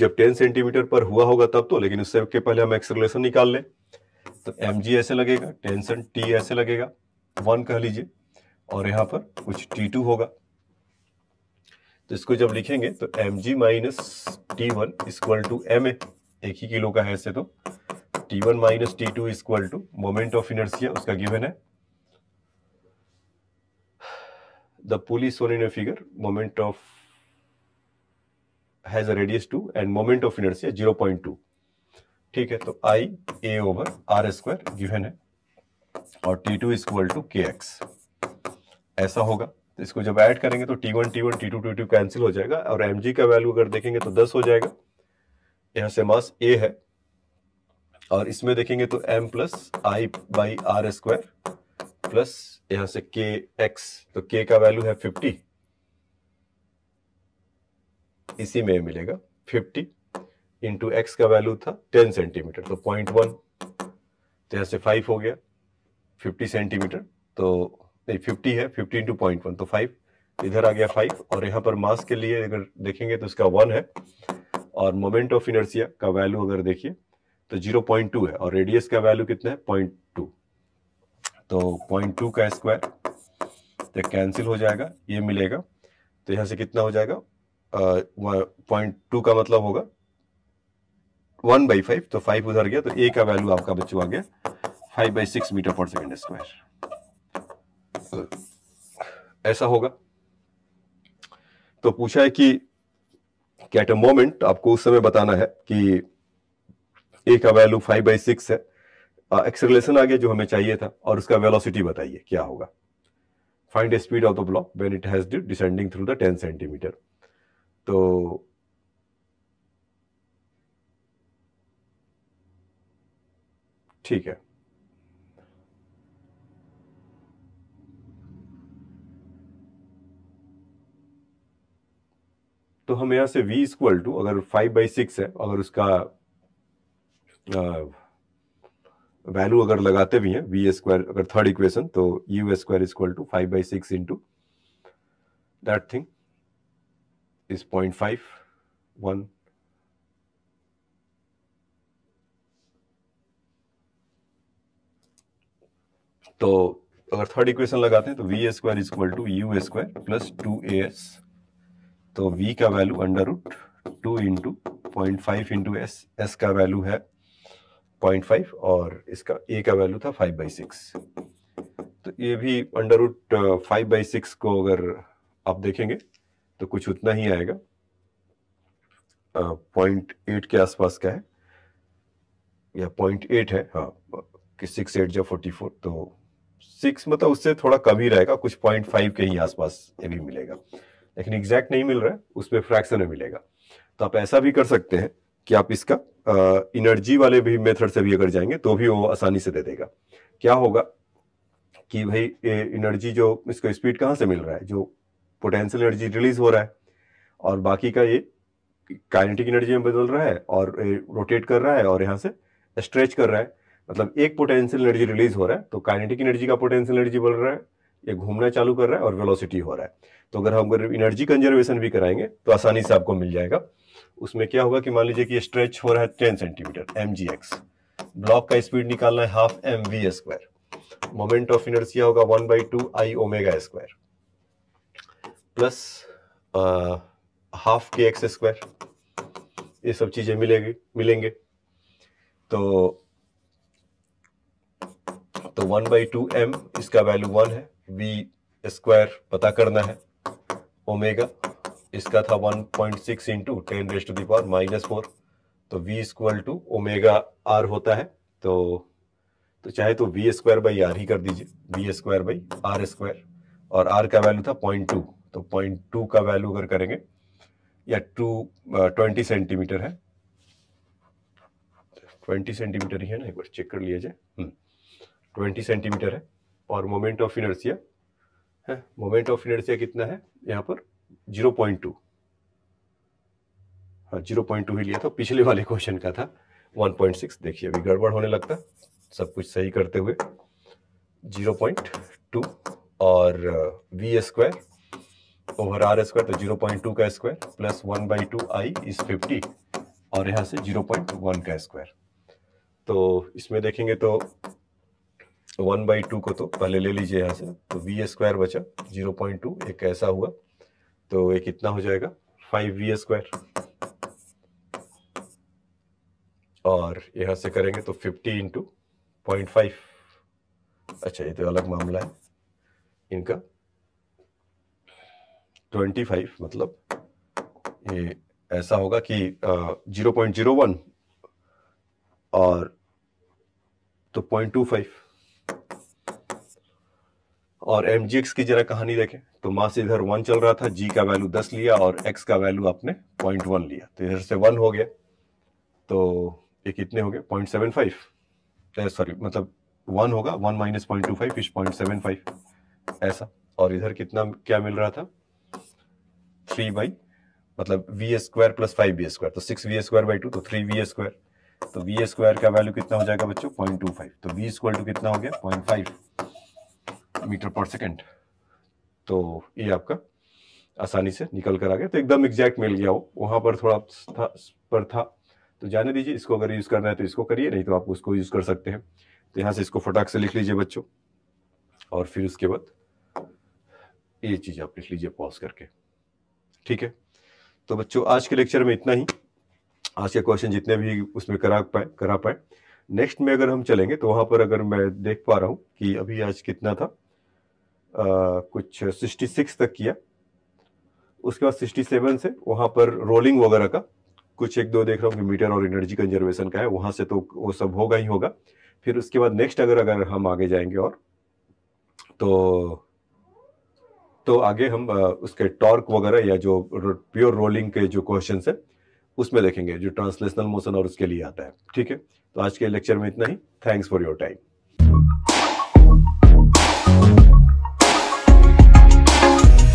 जब 10 सेंटीमीटर पर हुआ होगा तब तो लेकिन उससे के पहले हम एक्सलेशन निकाल लें तो एम जी ऐसे लगेगा टेंशन टी ऐसे लगेगा वन कह लीजिए और यहां पर कुछ टी टू होगा तो इसको जब लिखेंगे तो M G minus T one equal to M A एक ही किलो का है ऐसे तो T one minus T two equal to moment of inertia उसका गिवन है the pulley on in a figure moment of has a radius two and moment of inertia zero point two ठीक है तो I A over R square given है और T two is equal to K x ऐसा होगा तो इसको जब ऐड करेंगे तो T one T one T two T two cancel हो जाएगा और एम जी का वैल्यू अगर देखेंगे तो दस हो जाएगा यहां से मास ए है और इसमें देखेंगे तो M plus I by R square plus यहां से के एक्स तो के का वैल्यू है फिफ्टी इसी में मिलेगा 50 इंटू एक्स का वैल्यू था 10 सेंटीमीटर तो पॉइंट वन तो यहाँ से फाइव हो गया 50 सेंटीमीटर तो नहीं 50 है 50 इंटू पॉइंट वन तो फाइव इधर आ गया फाइव और यहाँ पर मास के लिए अगर देखेंगे तो इसका वन है और मोमेंट ऑफ इनर्सिया का वैल्यू अगर देखिए तो 0.2 है और रेडियस का वैल्यू कितना है पॉइंट टू तो पॉइंट टू का स्क्वायर तो कैंसिल हो जाएगा ये मिलेगा तो यहाँ से कितना हो जाएगा पॉइंट टू का मतलब होगा वन बाई फाइव तो फाइव उधर गया तो ए का वैल्यू आपका बच्चों आ गया five by six metre per second square ऐसा होगा तो पूछा है कि कैट अ मोमेंट आपको उस समय बताना है कि ए का वैल्यू फाइव बाई सिक्स है एक्सलेशन आ गया जो हमें चाहिए था और उसका वेलोसिटी बताइए क्या होगा find speed of the block when it has descending through the ten centimetre तो ठीक है तो हम यहां से v इक्वल टू अगर फाइव बाई सिक्स है अगर उसका वैल्यू अगर लगाते भी हैं वी स्क्वायर अगर थर्ड इक्वेशन तो U square equal to five by six into that thing is 0.51. तो अगर थर्ड इक्वेशन लगाते हैं तो V square is equal to you square plus two A S तो v का value under root two into point five into S S का value है point five और इसका a का वैल्यू था फाइव बाई सिक्स तो ये भी under root five by six को अगर आप देखेंगे तो कुछ उतना ही आएगा पॉइंट uh, एट के आसपास का है या पॉइंट एट है हाँ कि सिक्स एट जब फोर्टी फोर तो सिक्स मतलब उससे थोड़ा कम ही रहेगा कुछ पॉइंट फाइव के ही आसपास ये भी मिलेगा लेकिन एग्जैक्ट नहीं मिल रहा है उसमें फ्रैक्शन में मिलेगा तो आप ऐसा भी कर सकते हैं कि आप इसका इनर्जी वाले भी मेथड से भी अगर जाएंगे तो भी वो आसानी से दे देगा क्या होगा कि भाई एनर्जी जो इसको स्पीड कहाँ से मिल रहा है जो पोटेंशियल एनर्जी रिलीज हो रहा है और बाकी का ये काइनेटिक एनर्जी में बदल रहा है और रोटेट कर रहा है और यहाँ से स्ट्रेच कर रहा है मतलब एक पोटेंशियल एनर्जी रिलीज हो रहा है तो काइनेटिक एनर्जी का पोटेंशियल एनर्जी बढ़ रहा है ये घूमना चालू कर रहा है और वेलोसिटी हो रहा है तो अगर हम एनर्जी कंजर्वेशन भी कराएंगे तो आसानी से आपको मिल जाएगा उसमें क्या होगा कि मान लीजिए कि स्ट्रेच हो रहा है टेन सेंटीमीटर एम ब्लॉक का स्पीड निकालना है half M V square moment of inertia होगा one by two I omega square plus half K X square ये सब चीज़ें मिलेगी मिलेंगे तो तो वन बाई टू एम इसका वैल्यू वन है वी स्क्वायर पता करना है ओमेगा इसका था one point six into ten rest to the power minus four तो V equal to omega are होता है तो तो चाहे तो वी स्क्वायर बाई आर ही कर दीजिए V square by R square और आर का वैल्यू था पॉइंट टू तो पॉइंट टू का वैल्यू अगर करेंगे या टू ट्वेंटी सेंटीमीटर है ट्वेंटी सेंटीमीटर ही है ना एक बार चेक कर लिया जाए ट्वेंटी हम्म, सेंटीमीटर है और मोमेंट ऑफ इनर्सिया है मोमेंट ऑफ इनर्सिया कितना है यहाँ पर जीरो पॉइंट टू हाँ जीरो पॉइंट टू ही लिया था पिछले वाले क्वेश्चन का था वन पॉइंट सिक्स देखिए अभी गड़बड़ होने लगता सब कुछ सही करते हुए जीरो पॉइंट टू और V uh, square over R square तो जीरो पॉइंट टू का square plus one by two I is fifty और यहाँ से जीरो पॉइंट वन का स्क्वायर तो इसमें देखेंगे तो वन बाई टू को तो पहले ले लीजिए यहाँ से तो वी स्क्वायर बचा जीरो पॉइंट टू एक ऐसा हुआ तो ये कितना हो जाएगा फाइव वी स्क्वायर और यहाँ से करेंगे तो फिफ्टी इंटू पॉइंट फाइव अच्छा ये तो अलग मामला है इनका ट्वेंटी फाइव मतलब ये ऐसा होगा कि जीरो पॉइंट जीरो वन और तो पॉइंट टू फाइव और एम की जरा कहानी देखें तो से इधर वन चल रहा था जी का वैल्यू दस लिया और एक्स का वैल्यू आपने पॉइंट वन लिया तो इधर से वन हो गया तो ये कितने हो गए पॉइंट सेवन फाइव सॉरी मतलब वन होगा one minus point two five is point seven five ऐसा और इधर कितना क्या मिल रहा था थ्री बाई मतलब V A square plus five B square तो six V square by two तो थ्री वी स्क्वायर तो वी स्क्वायर का वैल्यू कितना हो जाएगा बच्चों पॉइंट टू फाइव तो वी स्क्वायर टू कितना हो गया point five metre per second तो ये आपका आसानी से निकल कर आ गया तो एकदम एग्जैक्ट मिल गया हो वहाँ पर थोड़ा था पर था तो जाने दीजिए इसको अगर यूज़ करना है तो इसको करिए नहीं तो आप उसको यूज़ कर सकते हैं तो यहाँ से इसको फटाक से लिख लीजिए बच्चों और फिर उसके बाद ये चीज़ आप लिख लीजिए पॉज करके ठीक है तो बच्चों आज के लेक्चर में इतना ही आज के क्वेश्चन जितने भी उसमें करा पाए करा पाए नेक्स्ट में अगर हम चलेंगे तो वहां पर अगर मैं देख पा रहा हूँ कि अभी आज कितना था आ, कुछ सिक्सटी सिक्स तक किया उसके बाद सिक्सटी सेवन से वहाँ पर रोलिंग वगैरह का कुछ एक दो देख रहा हूँ कि मीटर और एनर्जी कंजर्वेशन का है वहाँ से तो वो सब होगा ही होगा फिर उसके बाद नेक्स्ट अगर अगर हम आगे जाएंगे और तो तो आगे हम उसके टॉर्क वगैरह या जो प्योर रोलिंग के जो क्वेश्चन है उसमें देखेंगे जो ट्रांसलेशनल मोशन और उसके लिए आता है ठीक है तो आज के लेक्चर में इतना ही थैंक्स फॉर योर टाइम